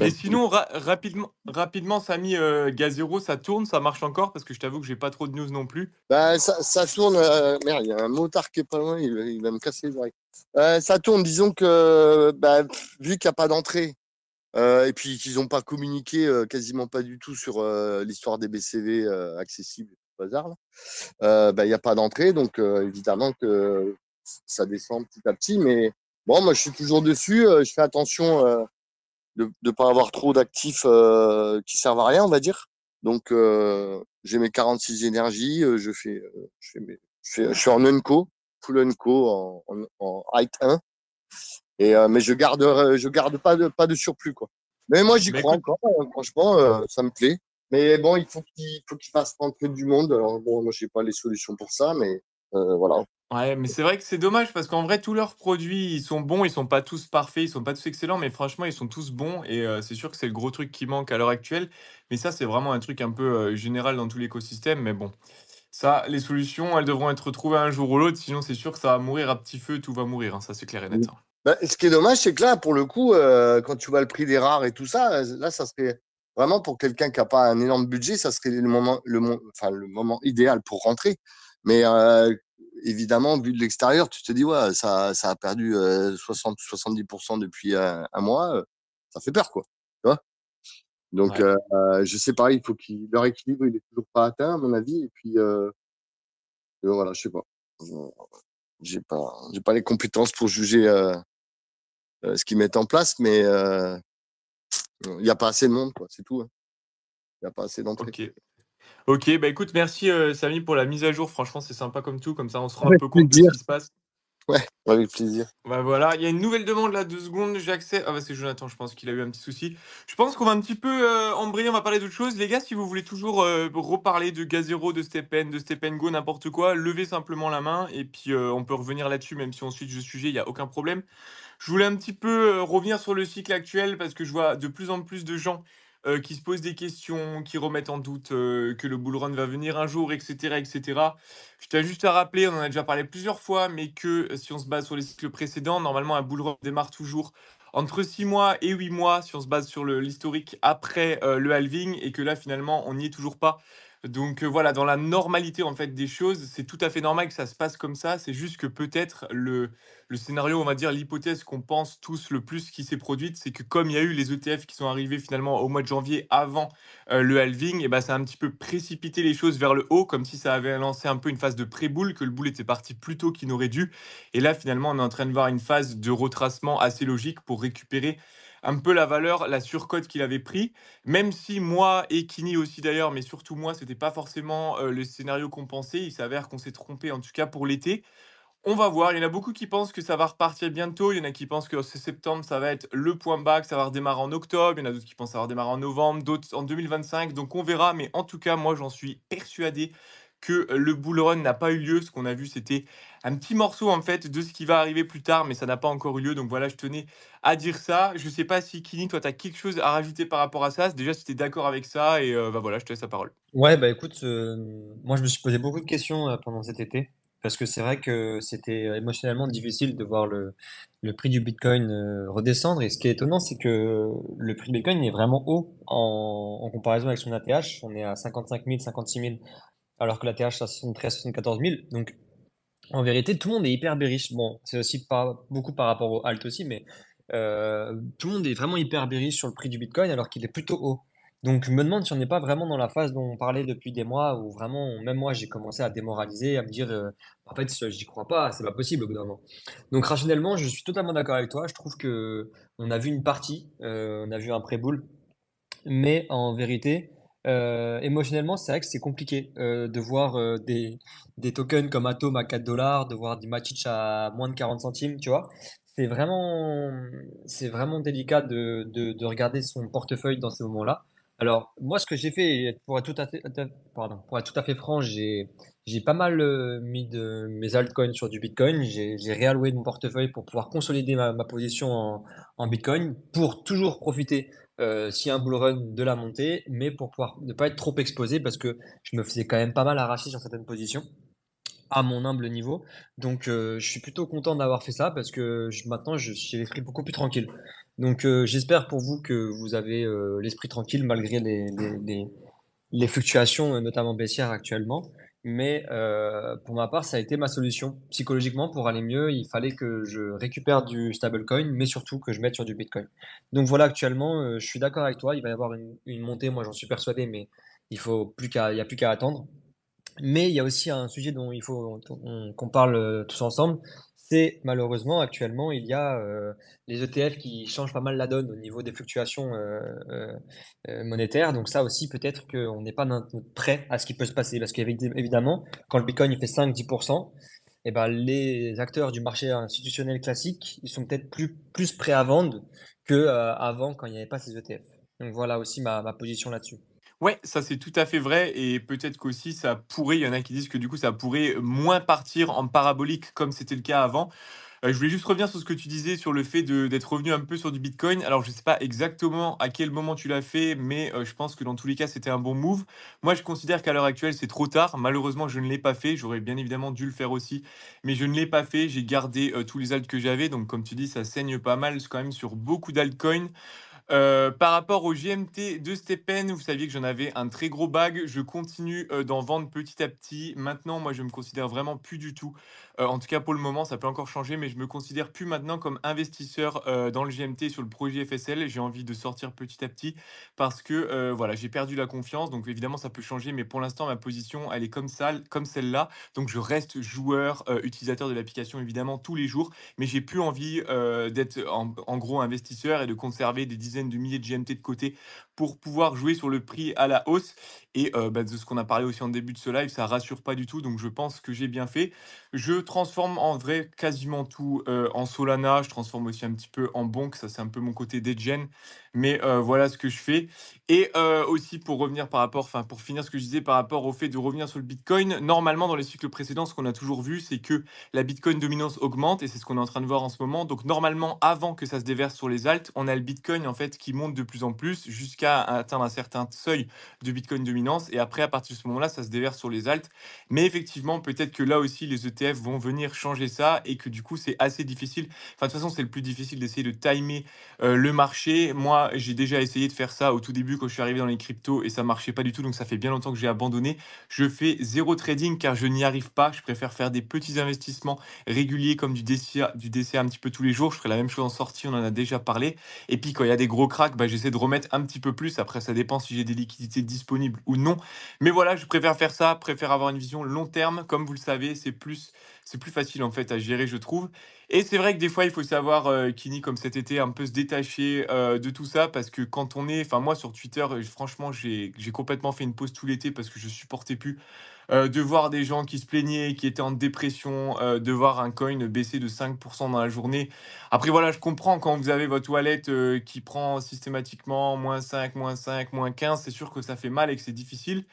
Et sinon, rapidement, Samy euh, Gazero, ça tourne, ça marche encore parce que je t'avoue que j'ai pas trop de news non plus. Bah, ça, tourne. Euh, merde, il y a un motard qui est pas loin, il, va me casser les oreilles. Euh, ça tourne, disons que bah, vu qu'il n'y a pas d'entrée et puis qu'ils n'ont pas communiqué quasiment pas du tout sur l'histoire des BCV accessibles hasard. Bah, il n'y a pas d'entrée, donc évidemment que ça descend petit à petit. Mais bon, moi je suis toujours dessus, je fais attention de ne pas avoir trop d'actifs euh, qui servent à rien, on va dire. Donc, euh, j'ai mes 46 énergies, euh, je fais, euh, je, fais mes, je, suis en unco, full unco en, en, en height 1. Et, mais je garde, je garde pas de, pas de surplus, quoi. Mais moi, j'y crois encore, hein, franchement, ça me plaît. Mais bon, il faut qu'il, faut qu'il fasse rentrer du monde. Alors bon, moi, j'ai pas les solutions pour ça, mais euh, voilà. mais c'est vrai que c'est dommage parce qu'en vrai, tous leurs produits, ils sont bons, ils sont pas tous parfaits, ils sont pas tous excellents, mais franchement, ils sont tous bons et euh, c'est sûr que c'est le gros truc qui manque à l'heure actuelle. Mais ça, c'est vraiment un truc un peu euh, général dans tout l'écosystème. Mais bon, ça, les solutions, elles devront être trouvées un jour ou l'autre, sinon c'est sûr que ça va mourir à petit feu, tout va mourir. Hein, ça, c'est clair et mmh. net. Hein. Bah, ce qui est dommage, c'est que là, pour le coup, quand tu vois le prix des rares et tout ça, là, ça serait vraiment pour quelqu'un qui n'a pas un énorme budget, ça serait le moment, le moment idéal pour rentrer. Mais euh, évidemment, vu de l'extérieur, tu te dis, ouais, ça, a perdu 60-70% euh, depuis euh, un, mois. Euh, ça fait peur, quoi. Tu vois Donc, je sais pas, il faut qu'il leur équilibre, il est toujours pas atteint, à mon avis. Et puis, voilà, je sais pas. J'ai pas, j'ai pas les compétences pour juger ce qu'ils mettent en place, mais il n'y a pas assez de monde, quoi. C'est tout. Hein. Il y n'y a pas assez d'entrées. Okay. Ok, bah écoute, merci euh, Samy pour la mise à jour. Franchement, c'est sympa comme tout. Comme ça, on se rend un peu compte de ce qui se passe. Ouais, avec plaisir. Bah voilà, il y a une nouvelle demande là, deux secondes. J'accède. Ah bah c'est Jonathan, je pense qu'il a eu un petit souci. Je pense qu'on va un petit peu euh, embrayer, on va parler d'autre chose. Les gars, si vous voulez toujours euh, reparler de Gazero, de Stepen, de Stepen Go, n'importe quoi, levez simplement la main et puis euh, on peut revenir là-dessus, même si on suit le sujet, il n'y a aucun problème. Je voulais un petit peu revenir sur le cycle actuel parce que je vois de plus en plus de gens euh, qui se posent des questions, qui remettent en doute euh, que le bullrun va venir un jour, etc. etc. Je tiens juste à rappeler, on en a déjà parlé plusieurs fois, mais que euh, si on se base sur les cycles précédents, normalement un bullrun démarre toujours entre 6 mois et 8 mois si on se base sur l'historique après le halving et que là finalement on n'y est toujours pas. Donc euh, voilà, dans la normalité en fait des choses, c'est tout à fait normal que ça se passe comme ça. C'est juste que peut-être le, scénario, on va dire l'hypothèse qu'on pense tous le plus qui s'est produite, c'est que comme il y a eu les ETF qui sont arrivés finalement au mois de janvier avant euh, le halving, et eh ben ça a un petit peu précipité les choses vers le haut, comme si ça avait lancé un peu une phase de pré-boule, que le boule était parti plus tôt qu'il n'aurait dû. Et là finalement, on est en train de voir une phase de retracement assez logique pour récupérer un peu la valeur, la surcote qu'il avait pris, même si moi et Kini aussi d'ailleurs, mais surtout moi, c'était pas forcément euh, le scénario qu'on pensait. Il s'avère qu'on s'est trompé en tout cas pour l'été. On va voir. Il y en a beaucoup qui pensent que ça va repartir bientôt. Il y en a qui pensent que ce septembre, ça va être le point bas, que ça va redémarrer en octobre. Il y en a d'autres qui pensent que ça redémarrer en novembre, d'autres en 2025. Donc on verra. Mais en tout cas, moi, j'en suis persuadé que le bull run n'a pas eu lieu. Ce qu'on a vu, c'était un petit morceau en fait de ce qui va arriver plus tard, mais ça n'a pas encore eu lieu. Donc voilà, je tenais à dire ça. Je sais pas si Kini, toi, tu as quelque chose à rajouter par rapport à ça. Déjà, si tu es d'accord avec ça, et ben voilà, je te laisse la parole. Ouais, bah écoute, euh, moi je me suis posé beaucoup de questions euh, pendant cet été. Parce que c'est vrai que c'était émotionnellement difficile de voir le, prix du Bitcoin redescendre. Et ce qui est étonnant, c'est que le prix du Bitcoin est vraiment haut en, comparaison avec son ATH. On est à 55 000, 56 000 alors que l'ATH TH, 73 à 74 000. Donc, en vérité, tout le monde est hyper bearish. Bon, c'est aussi pas beaucoup par rapport au alt aussi, mais euh, tout le monde est vraiment hyper bearish sur le prix du Bitcoin alors qu'il est plutôt haut. Donc je me demande si on n'est pas vraiment dans la phase dont on parlait depuis des mois où vraiment, même moi, j'ai commencé à démoraliser, à me dire, euh, en fait, je j'y crois pas, c'est pas possible au bout d'un Donc rationnellement, je suis totalement d'accord avec toi. Je trouve que on a vu une partie, euh, on a vu un pré-boule, mais en vérité, euh, émotionnellement, c'est vrai que c'est compliqué euh, euh, de voir des, tokens comme Atom à 4 dollars, de voir Matic à moins de 40 centimes, tu vois. C'est vraiment, c'est vraiment délicat de, regarder son portefeuille dans ces moments-là. Alors, moi, ce que j'ai fait, pour être tout à fait, pardon, pour tout à fait franc, j'ai, pas mal mis de mes altcoins sur du Bitcoin. J'ai, réalloué mon portefeuille pour pouvoir consolider ma, position en Bitcoin pour toujours profiter euh, si un bull run de la montée, mais pour ne pas être trop exposé parce que je me faisais quand même pas mal arracher sur certaines positions à mon humble niveau. Donc euh, je suis plutôt content d'avoir fait ça parce que je, maintenant j'ai l'esprit beaucoup plus tranquille. Donc euh, j'espère pour vous que vous avez l'esprit tranquille malgré les, fluctuations, notamment baissières actuellement. Mais euh, pour ma part, ça a été ma solution. Psychologiquement, pour aller mieux, il fallait que je récupère du stablecoin, mais surtout que je mette sur du bitcoin. Donc voilà, actuellement, euh, je suis d'accord avec toi. Il va y avoir une, montée, moi j'en suis persuadé, mais il n'y a plus qu'à attendre. Mais il y a aussi un sujet dont il faut qu'on parle euh, tous ensemble, c'est malheureusement actuellement il y a euh, les ETF qui changent pas mal la donne au niveau des fluctuations euh, euh, monétaires. Donc ça aussi peut-être qu'on n'est pas prêt à ce qui peut se passer parce qu'évidemment quand le Bitcoin fait 5-10%, eh ben, les acteurs du marché institutionnel classique ils sont peut-être plus plus prêts à vendre que avant quand il n'y avait pas ces ETF. Donc voilà aussi ma position là-dessus. Ouais, ça c'est tout à fait vrai et peut-être qu'aussi ça pourrait, il y en a qui disent que du coup ça pourrait moins partir en parabolique comme c'était le cas avant. Euh, je voulais juste revenir sur ce que tu disais sur le fait d'être revenu un peu sur du Bitcoin. Alors, je ne sais pas exactement à quel moment tu l'as fait, mais euh, je pense que dans tous les cas, c'était un bon move. Moi, je considère qu'à l'heure actuelle, c'est trop tard. Malheureusement, je ne l'ai pas fait. J'aurais bien évidemment dû le faire aussi, mais je ne l'ai pas fait. J'ai gardé euh, tous les alts que j'avais. Donc, comme tu dis, ça saigne pas mal quand même sur beaucoup d'altcoins. Euh, par rapport au GMT de Stepen, vous saviez que j'en avais un très gros bag. Je continue euh, d'en vendre petit à petit. Maintenant, moi, je me considère vraiment plus du tout euh, en tout cas, pour le moment, ça peut encore changer, mais je me considère plus maintenant comme investisseur euh, dans le GMT sur le projet FSL. J'ai envie de sortir petit à petit parce que euh, voilà, j'ai perdu la confiance. Donc évidemment, ça peut changer, mais pour l'instant, ma position, elle est comme ça, comme celle-là. Donc je reste joueur, utilisateur de l'application évidemment tous les jours, mais j'ai plus envie d'être en, gros investisseur et de conserver des dizaines de milliers de GMT de côté pour pouvoir jouer sur le prix à la hausse. Et euh, bah, de ce qu'on a parlé aussi en début de ce live, ça rassure pas du tout. Donc je pense que j'ai bien fait. Je transforme en vrai quasiment tout euh, en Solana. Je transforme aussi un petit peu en Bonk. Ça, c'est un peu mon côté gen. Mais euh, voilà ce que je fais. Et euh, aussi pour revenir par rapport, enfin pour finir ce que je disais par rapport au fait de revenir sur le Bitcoin, normalement dans les cycles précédents, ce qu'on a toujours vu, c'est que la Bitcoin dominance augmente et c'est ce qu'on est en train de voir en ce moment. Donc normalement, avant que ça se déverse sur les altes, on a le Bitcoin en fait qui monte de plus en plus jusqu'à atteindre un certain seuil de Bitcoin dominance et après à partir de ce moment-là, ça se déverse sur les altes. Mais effectivement, peut-être que là aussi les ETF vont venir changer ça et que du coup c'est assez difficile. Enfin de toute façon, c'est le plus difficile d'essayer de timer euh, le marché. Moi j'ai déjà essayé de faire ça au tout début quand je suis arrivé dans les cryptos et ça marchait pas du tout. Donc ça fait bien longtemps que j'ai abandonné. Je fais zéro trading car je n'y arrive pas. Je préfère faire des petits investissements réguliers comme du DCA, du DCA un petit peu tous les jours. Je ferai la même chose en sortie. On en a déjà parlé. Et puis quand il y a des gros cracks, bah, j'essaie de remettre un petit peu plus. Après, ça dépend si j'ai des liquidités disponibles ou non. Mais voilà, je préfère faire ça. Préfère avoir une vision long terme. Comme vous le savez, c'est plus, c'est plus facile en fait à gérer, je trouve. Et c'est vrai que des fois, il faut savoir, euh, Kini, comme cet été, un peu se détacher euh, de tout ça parce que quand on est, enfin moi sur Twitter, euh, franchement, j'ai complètement fait une pause tout l'été parce que je supportais plus euh, de voir des gens qui se plaignaient, qui étaient en dépression, de voir un coin baisser de 5% dans la journée. Après, voilà, je comprends quand vous avez votre toilette qui prend systématiquement moins 5, moins 5, moins 15, c'est sûr que ça fait mal et que c'est difficile.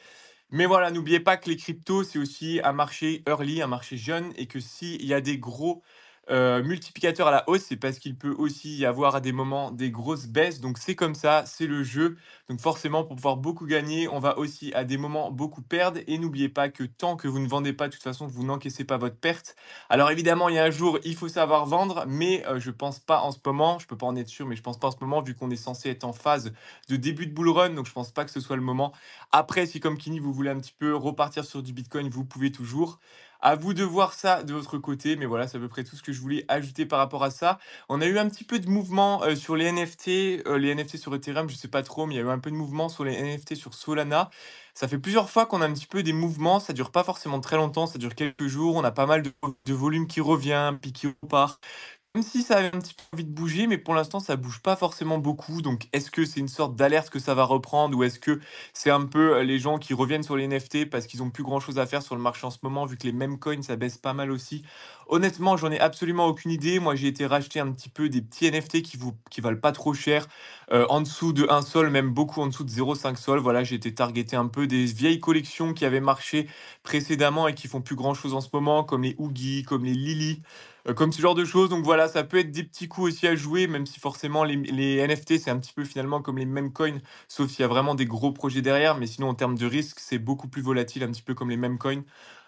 Mais voilà, n'oubliez pas que les cryptos, c'est aussi un marché early, un marché jeune, et que s'il y a des gros euh, multiplicateur à la hausse, c'est parce qu'il peut aussi y avoir à des moments des grosses baisses. Donc c'est comme ça, c'est le jeu. Donc forcément, pour pouvoir beaucoup gagner, on va aussi à des moments beaucoup perdre. Et n'oubliez pas que tant que vous ne vendez pas, de toute façon, vous n'encaissez pas votre perte. Alors évidemment, il y a un jour, il faut savoir vendre, mais euh, je pense pas en ce moment. Je peux pas en être sûr, mais je pense pas en ce moment vu qu'on est censé être en phase de début de bull run. Donc je pense pas que ce soit le moment. Après, si comme Kini, vous voulez un petit peu repartir sur du Bitcoin, vous pouvez toujours. À vous de voir ça de votre côté, mais voilà, c'est à peu près tout ce que je voulais ajouter par rapport à ça. On a eu un petit peu de mouvement euh, sur les NFT, euh, les NFT sur Ethereum, je sais pas trop, mais il y a eu un peu de mouvement sur les NFT sur Solana. Ça fait plusieurs fois qu'on a un petit peu des mouvements, ça dure pas forcément très longtemps, ça dure quelques jours, on a pas mal de, de volume qui revient, puis qui repart. Même si ça avait un petit peu envie de bouger, mais pour l'instant, ça bouge pas forcément beaucoup. Donc, est-ce que c'est une sorte d'alerte que ça va reprendre ou est-ce que c'est un peu euh, les gens qui reviennent sur les NFT parce qu'ils ont plus grand-chose à faire sur le marché en ce moment, vu que les mêmes coins, ça baisse pas mal aussi Honnêtement, j'en ai absolument aucune idée. Moi, j'ai été racheter un petit peu des petits NFT qui vous valent pas trop cher, euh, en dessous de 1 sol, même beaucoup en dessous de 0,5 sol. Voilà, j'ai été targeté un peu des vieilles collections qui avaient marché précédemment et qui font plus grand-chose en ce moment, comme les Oogie, comme les Lily. Euh, comme ce genre de choses. Donc voilà, ça peut être des petits coups aussi à jouer, même si forcément les, NFT, c'est un petit peu finalement comme les mêmes coins, sauf s'il y a vraiment des gros projets derrière. Mais sinon, en termes de risque, c'est beaucoup plus volatile, un petit peu comme les mêmes coins.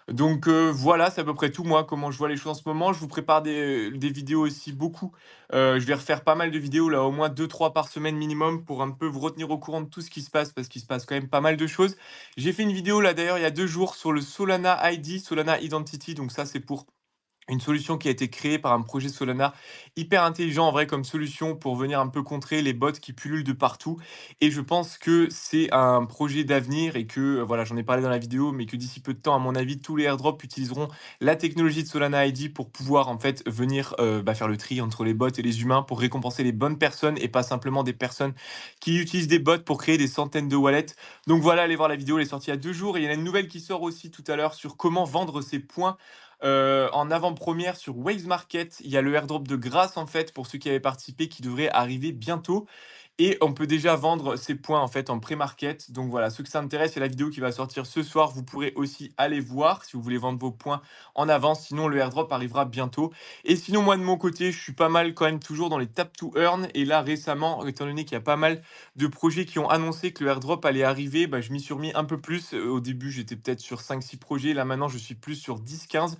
Donc euh, voilà, c'est à peu près tout moi, comment je vois les choses en ce moment. Je vous prépare des, vidéos aussi beaucoup. Euh, je vais refaire pas mal de vidéos, là au moins 2-3 par semaine minimum pour un peu vous retenir au courant de tout ce qui se passe parce qu'il se passe quand même pas mal de choses. J'ai fait une vidéo là d'ailleurs il y a deux jours sur le Solana ID, Solana Identity. Donc ça c'est pour une solution qui a été créée par un projet Solana hyper intelligent en vrai comme solution pour venir un peu contrer les bots qui pullulent de partout et je pense que c'est un projet d'avenir et que euh, voilà j'en ai parlé dans la vidéo mais que d'ici peu de temps à mon avis tous les airdrops utiliseront la technologie de Solana ID pour pouvoir en fait venir euh, bah, faire le tri entre les bots et les humains pour récompenser les bonnes personnes et pas simplement des personnes qui utilisent des bots pour créer des centaines de wallets donc voilà allez voir la vidéo elle est sortie il y a deux jours et il y a une nouvelle qui sort aussi tout à l'heure sur comment vendre ses points euh, en avant-première sur Waves Market. Il y a le airdrop de grâce en fait pour ceux qui avaient participé qui devrait arriver bientôt. Et on peut déjà vendre ces points en fait en pré-market. Donc voilà, ceux que ça intéresse, c'est la vidéo qui va sortir ce soir. Vous pourrez aussi aller voir si vous voulez vendre vos points en avance. Sinon, le airdrop arrivera bientôt. Et sinon, moi de mon côté, je suis pas mal quand même toujours dans les tap to earn. Et là, récemment, étant donné qu'il y a pas mal de projets qui ont annoncé que le airdrop allait arriver, bah, je m'y suis remis un peu plus. Au début, j'étais peut-être sur 5-6 projets. Là maintenant, je suis plus sur 10-15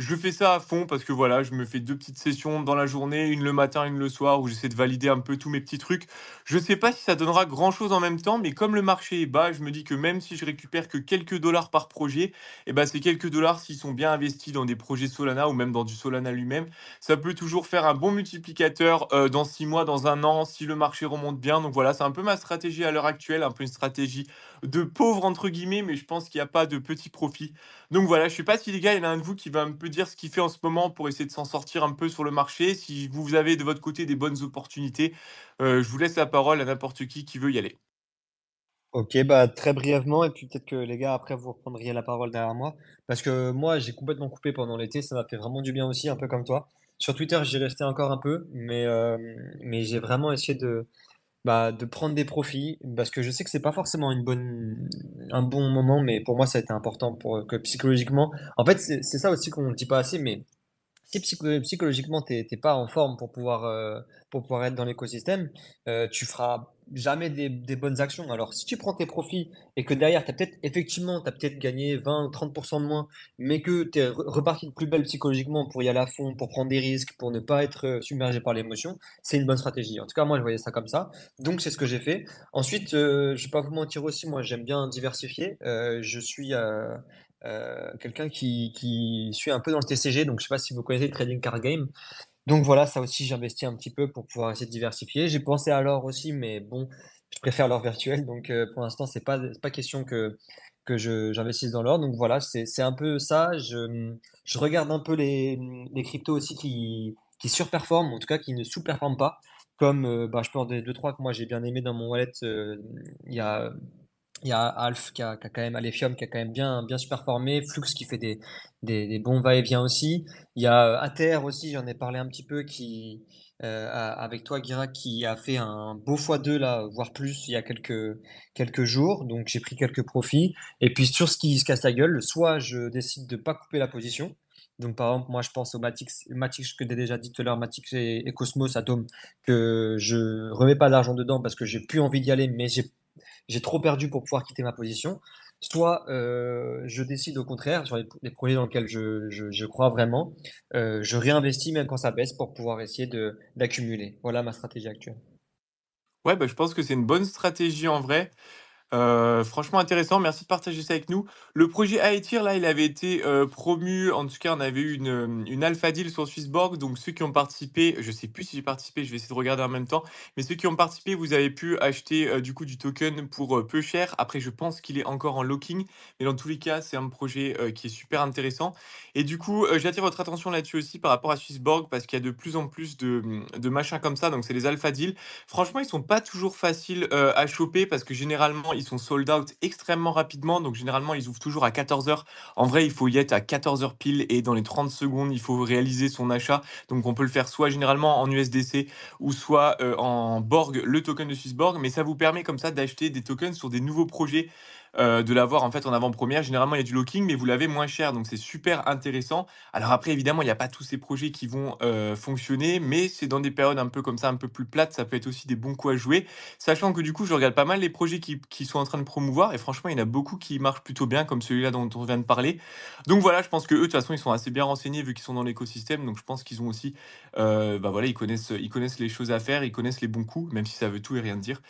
je fais ça à fond parce que voilà, je me fais deux petites sessions dans la journée, une le matin, une le soir, où j'essaie de valider un peu tous mes petits trucs. Je sais pas si ça donnera grand chose en même temps, mais comme le marché est bas, je me dis que même si je récupère que quelques dollars par projet, et eh ben ces quelques dollars, s'ils sont bien investis dans des projets Solana ou même dans du Solana lui-même, ça peut toujours faire un bon multiplicateur euh, dans six mois, dans un an, si le marché remonte bien. Donc voilà, c'est un peu ma stratégie à l'heure actuelle, un peu une stratégie de pauvre entre guillemets, mais je pense qu'il n'y a pas de petit profit. Donc voilà, je sais pas si les gars, il y en a un de vous qui va un peu dire ce qu'il fait en ce moment pour essayer de s'en sortir un peu sur le marché. Si vous avez de votre côté des bonnes opportunités, euh, je vous laisse la parole à n'importe qui qui veut y aller. Ok, bah très brièvement, et puis peut-être que les gars, après, vous reprendriez la parole derrière moi. Parce que moi, j'ai complètement coupé pendant l'été, ça m'a fait vraiment du bien aussi, un peu comme toi. Sur Twitter, j'ai resté encore un peu, mais, euh, mais j'ai vraiment essayé de, bah, de prendre des profits, parce que je sais que c'est pas forcément une bonne, un bon moment, mais pour moi ça a été important pour que psychologiquement, en fait c'est ça aussi qu'on ne dit pas assez, mais si psychologiquement, psychologiquement t'es pas en forme pour pouvoir, euh, pour pouvoir être dans l'écosystème, euh, tu feras jamais des, bonnes actions. Alors, si tu prends tes profits et que derrière, tu as peut-être, effectivement, tu as peut-être gagné 20, 30% de moins, mais que tu es reparti de plus belle psychologiquement pour y aller à fond, pour prendre des risques, pour ne pas être euh, submergé par l'émotion, c'est une bonne stratégie. En tout cas, moi, je voyais ça comme ça. Donc, c'est ce que j'ai fait. Ensuite, je euh, je vais pas vous mentir aussi, moi, j'aime bien diversifier. Euh, je suis. quelqu'un qui, suit un peu dans le TCG, donc je sais pas si vous connaissez le Trading Card Game, donc voilà, ça aussi, j'investis un petit peu pour pouvoir essayer de diversifier. J'ai pensé à l'or aussi, mais bon, je préfère l'or virtuel. Donc euh, pour l'instant, ce n'est pas, question que, que j'investisse dans l'or. Donc voilà, c'est un peu ça. Je, regarde un peu les, cryptos aussi qui, qui surperforment, en tout cas qui ne sous-performent pas. Comme euh, bah, je peux en donner 2 que moi j'ai bien aimé dans mon wallet. Euh, il y a il y a Alf qui a, quand même Aléfium qui a quand même bien bien performé Flux qui fait des, des, bons va-et-vient aussi. Il y a euh, Ater aussi, j'en ai parlé un petit peu qui euh, avec toi Gira qui a fait un beau x2 là voire plus il y a quelques quelques jours. Donc j'ai pris quelques profits et puis sur ce qui se casse la gueule, soit je décide de pas couper la position. Donc, par exemple, moi, je pense au Matix, Matix que j'ai déjà dit tout à l'heure, Matix et, Cosmos, Atom, que je remets pas d'argent dedans parce que j'ai plus envie d'y aller, mais j'ai j'ai trop perdu pour pouvoir quitter ma position. Soit euh, je décide au contraire, sur les, projets dans lesquels je, crois vraiment, euh, je réinvestis même quand ça baisse pour pouvoir essayer d'accumuler. Voilà ma stratégie actuelle. Ouais, bah, je pense que c'est une bonne stratégie en vrai. Euh, franchement intéressant, merci de partager ça avec nous. Le projet Aetir, là, il avait été euh, promu, en tout cas, on avait eu euh, une, alpha deal sur Swissborg, donc ceux qui ont participé, je sais plus si j'ai participé, je vais essayer de regarder en même temps, mais ceux qui ont participé, vous avez pu acheter du coup du token pour peu cher. Après, je pense qu'il est encore en locking, mais dans tous les cas, c'est un projet qui est super intéressant. Et du coup, j'attire votre attention là-dessus aussi par rapport à Swissborg, parce qu'il y a de plus en plus de, de machins comme ça, donc c'est les alpha deals. Franchement, ils ne sont pas toujours faciles à choper, parce que généralement, ils sont sold out extrêmement rapidement. Donc, généralement, ils ouvrent toujours à 14h. En vrai, il faut y être à 14h pile et dans les 30 secondes, il faut réaliser son achat. Donc, on peut le faire soit généralement en USDC ou soit euh, en Borg, le token de Swissborg. Mais ça vous permet comme ça d'acheter des tokens sur des nouveaux projets euh, de l'avoir en fait en avant-première. Généralement, il y a du locking, mais vous l'avez moins cher, donc c'est super intéressant. Alors après, évidemment, il n'y a pas tous ces projets qui vont euh, fonctionner, mais c'est dans des périodes un peu comme ça, un peu plus plates, ça peut être aussi des bons coups à jouer. Sachant que du coup, je regarde pas mal les projets qui, sont en train de promouvoir, et franchement, il y en a beaucoup qui marchent plutôt bien, comme celui-là dont on vient de parler. Donc voilà, je pense que de toute façon, ils sont assez bien renseignés vu qu'ils sont dans l'écosystème, donc je pense qu'ils ont aussi, euh, bah voilà, ils connaissent, ils connaissent les choses à faire, ils connaissent les bons coups, même si ça veut tout et rien dire.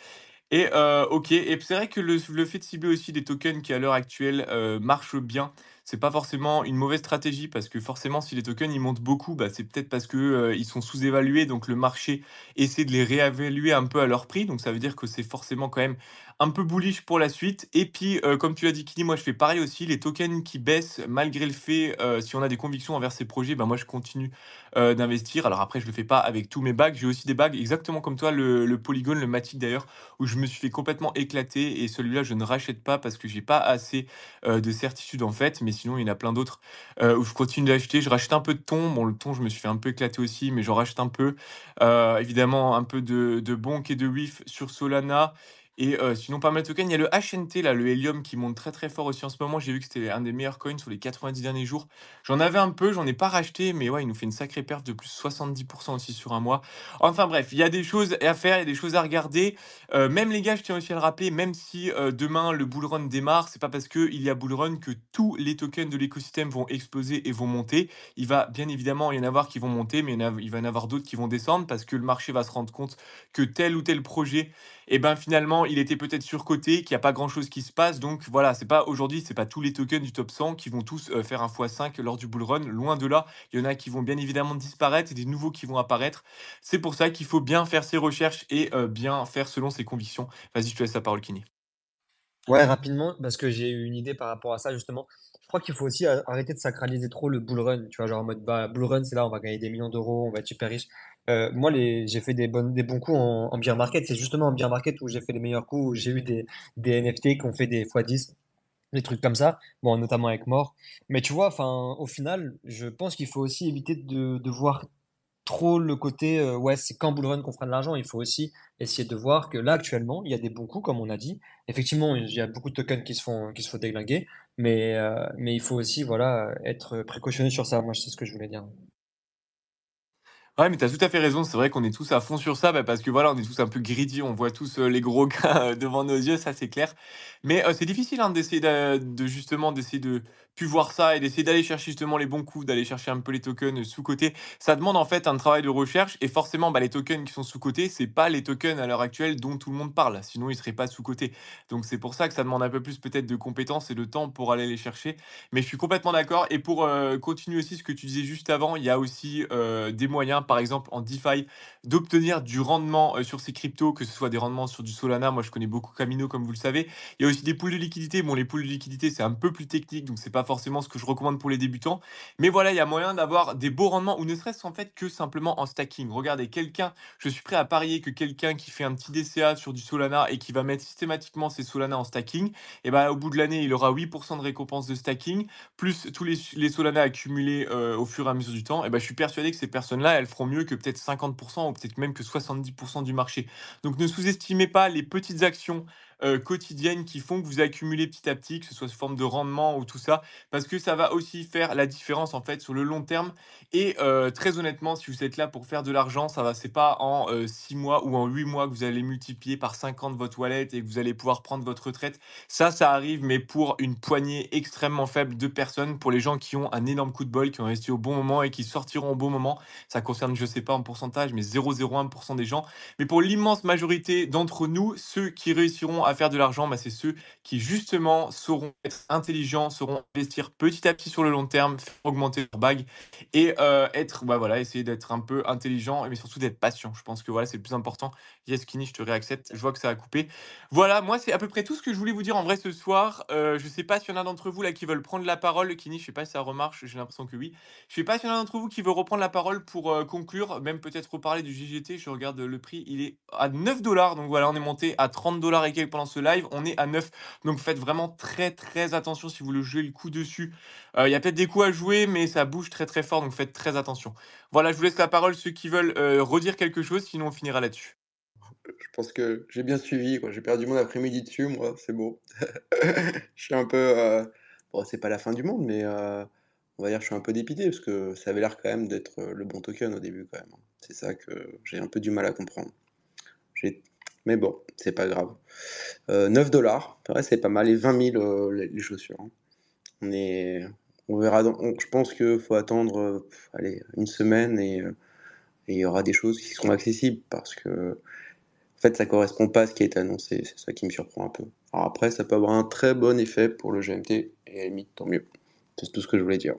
Et euh, ok, et c'est vrai que le, fait de cibler aussi des tokens qui à l'heure actuelle euh, marchent bien, c'est pas forcément une mauvaise stratégie parce que forcément si les tokens ils montent beaucoup, bah, c'est peut-être parce que euh, ils sont sous-évalués, donc le marché essaie de les réévaluer un peu à leur prix, donc ça veut dire que c'est forcément quand même un peu bullish pour la suite. Et puis, euh, comme tu as dit, Kili, moi je fais pareil aussi. Les tokens qui baissent, malgré le fait, euh, si on a des convictions envers ces projets, ben moi je continue euh, d'investir. Alors après, je le fais pas avec tous mes bags. J'ai aussi des bags exactement comme toi, le, Polygon, le Matic d'ailleurs, où je me suis fait complètement éclater. Et celui-là, je ne rachète pas parce que j'ai pas assez de certitude en fait. Mais sinon, il y en a plein d'autres où je continue d'acheter. Je rachète un peu de thon. Bon, le thon, je me suis fait un peu éclater aussi, mais j'en rachète un peu. évidemment, un peu de, de Bonk et de WIF sur Solana. Et euh, sinon, pas mal de tokens. Il y a le HNT, là, le Helium, qui monte très très fort aussi en ce moment. J'ai vu que c'était un des meilleurs coins sur les 90 derniers jours. J'en avais un peu, j'en ai pas racheté, mais ouais, il nous fait une sacrée perte de plus 70% aussi sur un mois. Enfin bref, il y a des choses à faire, il y a des choses à regarder. Euh, même les gars, je tiens aussi à le rappeler, même si euh, demain le bullrun run démarre, c'est pas parce qu'il y a bullrun que tous les tokens de l'écosystème vont exploser et vont monter. Il va bien évidemment y en avoir qui vont monter, mais il, il va y en avoir d'autres qui vont descendre parce que le marché va se rendre compte que tel ou tel projet et ben finalement il était peut-être surcoté, qu'il n'y a pas grand chose qui se passe. Donc voilà, c'est pas aujourd'hui, c'est pas tous les tokens du top 100 qui vont tous euh, faire un x5 lors du bull run. Loin de là, il y en a qui vont bien évidemment disparaître et des nouveaux qui vont apparaître. C'est pour ça qu'il faut bien faire ses recherches et euh, bien faire selon ses convictions. Vas-y, je te laisse la parole, Kini. Ouais, rapidement, parce que j'ai eu une idée par rapport à ça justement. Je crois qu'il faut aussi euh, arrêter de sacraliser trop le bull run, tu vois, genre en mode bah, bull run, c'est là, on va gagner des millions d'euros, on va être super riche. Euh, moi, les, j'ai fait des, bonnes, des bons coups en, en market. C'est justement en beer market où j'ai fait les meilleurs coups, j'ai eu des, NFT qui ont fait des x10, des trucs comme ça, bon, notamment avec Mort. Mais tu vois, enfin, au final, je pense qu'il faut aussi éviter de, voir trop le côté euh, ouais c'est quand Bullrun qu'on fera de l'argent il faut aussi essayer de voir que là actuellement il y a des bons coups comme on a dit effectivement il y a beaucoup de tokens qui se font qui se font déglinguer mais euh, mais il faut aussi voilà être précautionné sur ça moi je sais ce que je voulais dire Ouais, mais tu as tout à fait raison. C'est vrai qu'on est tous à fond sur ça, bah, parce que voilà, on est tous un peu greedy, on voit tous euh, les gros gains euh, devant nos yeux, ça c'est clair. Mais euh, c'est difficile hein, d'essayer de, justement d'essayer de pu voir ça et d'essayer d'aller chercher justement les bons coups, d'aller chercher un peu les tokens sous côté. Ça demande en fait un travail de recherche et forcément, bah, les tokens qui sont sous côté, c'est pas les tokens à l'heure actuelle dont tout le monde parle. Sinon, ils seraient pas sous côté. Donc c'est pour ça que ça demande un peu plus peut-être de compétences et de temps pour aller les chercher. Mais je suis complètement d'accord. Et pour continuer aussi ce que tu disais juste avant, il y a aussi des moyens par exemple en DeFi, d'obtenir du rendement euh, sur ces cryptos, que ce soit des rendements sur du Solana. Moi, je connais beaucoup Camino, comme vous le savez. Il y a aussi des poules de liquidité. Bon, les poules de liquidité, c'est un peu plus technique, donc ce n'est pas forcément ce que je recommande pour les débutants. Mais voilà, il y a moyen d'avoir des beaux rendements, ou ne serait-ce en fait que simplement en stacking. Regardez, quelqu'un, je suis prêt à parier que quelqu'un qui fait un petit DCA sur du Solana et qui va mettre systématiquement ses Solana en stacking, et eh ben, au bout de l'année, il aura 8% de récompense de stacking, plus tous les, les Solana accumulés euh, au fur et à mesure du temps. Et eh ben, je suis persuadé que ces personnes-là, elles feront mieux que peut-être 50% ou peut-être même que 70% du marché. Donc ne sous-estimez pas les petites actions euh, quotidiennes qui font que vous accumulez petit à petit, que ce soit sous forme de rendement ou tout ça, parce que ça va aussi faire la différence en fait sur le long terme. Et euh, très honnêtement, si vous êtes là pour faire de l'argent, ça va, c'est pas en 6 euh, mois ou en 8 mois que vous allez multiplier par 50 votre wallet et que vous allez pouvoir prendre votre retraite. Ça, ça arrive, mais pour une poignée extrêmement faible de personnes, pour les gens qui ont un énorme coup de bol, qui ont investi au bon moment et qui sortiront au bon moment. Ça concerne, je sais pas en pourcentage, mais 0,01% des gens. Mais pour l'immense majorité d'entre nous, ceux qui réussiront à faire de l'argent, bah, c'est ceux qui justement sauront être intelligents, sauront investir petit à petit sur le long terme, faire augmenter leur bague et euh, être, bah, voilà, essayer d'être un peu intelligent, mais surtout d'être patient. Je pense que voilà, c'est le plus important. Yes, Kini, je te réaccepte. Je vois que ça a coupé. Voilà, moi, c'est à peu près tout ce que je voulais vous dire en vrai ce soir. Euh, je sais pas s'il y en a d'entre vous là qui veulent prendre la parole. Kini, je sais pas si ça remarche, j'ai l'impression que oui. Je sais pas s'il y en a d'entre vous qui veut reprendre la parole pour euh, conclure, même peut-être reparler du GGT. Je regarde le prix, il est à 9 dollars. Donc voilà, on est monté à 30 dollars et quelques pendant ce live, on est à 9. Donc faites vraiment très très attention si vous le jouez le coup dessus. Euh, il y a peut-être des coups à jouer, mais ça bouge très très fort, donc faites très attention. Voilà, je vous laisse la parole ceux qui veulent euh, redire quelque chose, sinon on finira là-dessus. Je pense que j'ai bien suivi, j'ai perdu mon après-midi dessus, moi, c'est beau. je suis un peu... Euh, bon, c'est pas la fin du monde, mais on va dire que je suis un peu dépité, parce que ça avait l'air quand même d'être le bon token au début, quand même. Hein. C'est ça que j'ai un peu du mal à comprendre. J'ai mais bon, c'est pas grave. 9 euh, dollars, c'est pas mal. Et 20 000 euh, les, chaussures. Hein. On est, on verra. je pense qu'il faut attendre, euh, une semaine et il y aura des choses qui seront accessibles parce que, en fait, ça correspond pas à ce qui est annoncé. C'est ça qui me surprend un peu. après, ça peut avoir un très bon effet pour le GMT et à limite, tant mieux. C'est tout ce que je voulais dire.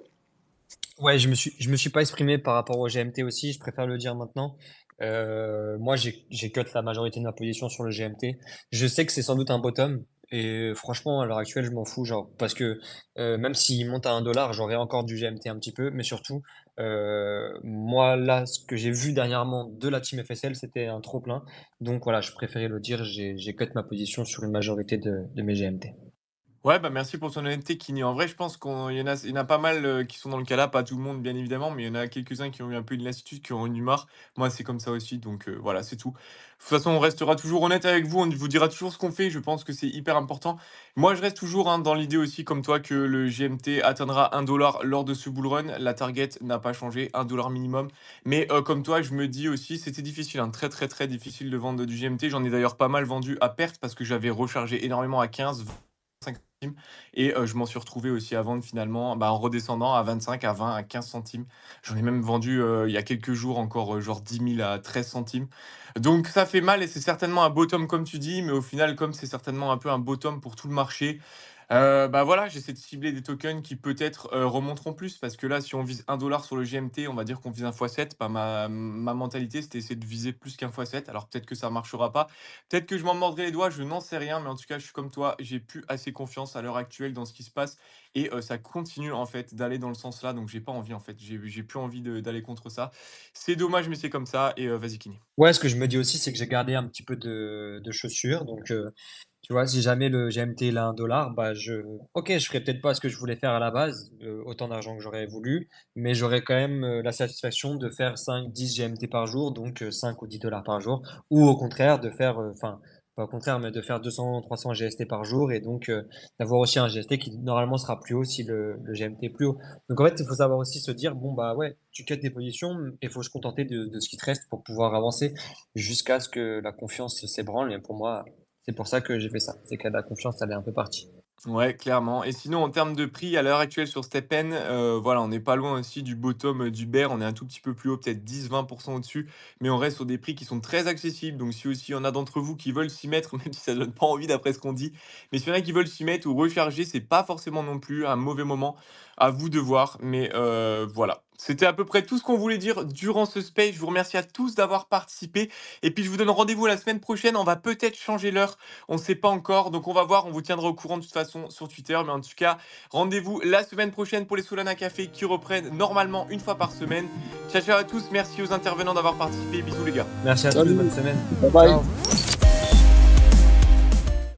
Ouais, je me suis, je me suis pas exprimé par rapport au GMT aussi, je préfère le dire maintenant. Euh, moi, j'ai cut la majorité de ma position sur le GMT. Je sais que c'est sans doute un bottom. Et euh, franchement, à l'heure actuelle, je m'en fous. Genre, parce que euh, même s'il monte à 1 dollar, j'aurai encore du GMT un petit peu. Mais surtout, moi, là, ce que j'ai vu dernièrement de la team FSL, c'était un trop plein. Donc voilà, je préférais le dire. J'ai cut ma position sur une majorité de mes GMT. Ouais, bah merci pour ton honnêteté, Kini. En vrai, je pense qu'il y en a, pas mal euh, qui sont dans le cas là, pas tout le monde, bien évidemment, mais il y en a quelques-uns qui ont eu un peu une lassitude, qui ont eu marre. Moi, c'est comme ça aussi, donc euh, voilà, c'est tout. De toute façon, on restera toujours honnête avec vous, on vous dira toujours ce qu'on fait. Je pense que c'est hyper important. Moi, je reste toujours hein, dans l'idée aussi, comme toi, que le GMT atteindra 1 dollar lors de ce bull run. La target n'a pas changé, 1 dollar minimum. Mais euh, comme toi, je me dis aussi, c'était difficile, hein. très très très difficile de vendre du GMT. J'en ai d'ailleurs pas mal vendu à perte parce que j'avais rechargé énormément à 15. Et je m'en suis retrouvé aussi à vendre finalement bah, en redescendant à 25, à 20, à 15 centimes. J'en ai même vendu il y a quelques jours encore genre 10 000 à 13 centimes. Donc ça fait mal et c'est certainement un bottom comme tu dis, mais au final comme c'est certainement un peu un bottom pour tout le marché, euh, bah voilà, j'essaie de cibler des tokens qui peut-être euh, remonteront plus parce que là, si on vise 1 dollar sur le GMT, on va dire qu'on vise un x 7. Bah, ma, mentalité, c'était essayer de viser plus qu'un x 7. Alors peut-être que ça marchera pas. Peut-être que je m'en mordrai les doigts, je n'en sais rien. Mais en tout cas, je suis comme toi, j'ai plus assez confiance à l'heure actuelle dans ce qui se passe et ça continue en fait d'aller dans le sens là, donc j'ai pas envie en fait, j'ai plus envie d'aller contre ça. C'est dommage, mais c'est comme ça. Et vas-y, Kini. Ouais, ce que je me dis aussi, c'est que j'ai gardé un petit peu de, chaussures, donc tu vois, si jamais le GMT est 1 dollar, bah je, ok, je ferais peut-être pas ce que je voulais faire à la base, autant d'argent que j'aurais voulu, mais j'aurais quand même la satisfaction de faire 5, 10 GMT par jour, donc 5 ou 10 dollars par jour, ou au contraire de faire, enfin pas au contraire, mais de faire 200, 300 GST par jour et donc euh, d'avoir aussi un GST qui normalement sera plus haut si le, GMT est plus haut. Donc en fait, il faut savoir aussi se dire bon bah ouais, tu quêtes des positions et faut se contenter de, de, ce qui te reste pour pouvoir avancer jusqu'à ce que la confiance s'ébranle. Et pour moi, c'est pour ça que j'ai fait ça. C'est que la confiance, elle est un peu partie. Ouais, clairement. Et sinon, en termes de prix, à l'heure actuelle sur Stepen, euh, voilà, on n'est pas loin aussi du bottom euh, du bear. On est un tout petit peu plus haut, peut-être 10-20% au-dessus, mais on reste sur des prix qui sont très accessibles. Donc, si aussi il y en a d'entre vous qui veulent s'y mettre, même si ça donne pas envie d'après ce qu'on dit, mais s'il y en a qui veulent s'y mettre ou recharger, c'est pas forcément non plus un mauvais moment à vous de voir. Mais euh, voilà. C'était à peu près tout ce qu'on voulait dire durant ce space. Je vous remercie à tous d'avoir participé. Et puis, je vous donne rendez-vous la semaine prochaine. On va peut-être changer l'heure. On ne sait pas encore. Donc, on va voir. On vous tiendra au courant de toute façon sur Twitter. Mais en tout cas, rendez-vous la semaine prochaine pour les Solana Café qui reprennent normalement une fois par semaine. Ciao, ciao à tous. Merci aux intervenants d'avoir participé. Bisous, les gars. Merci à tous. Bonne semaine. Bye bye.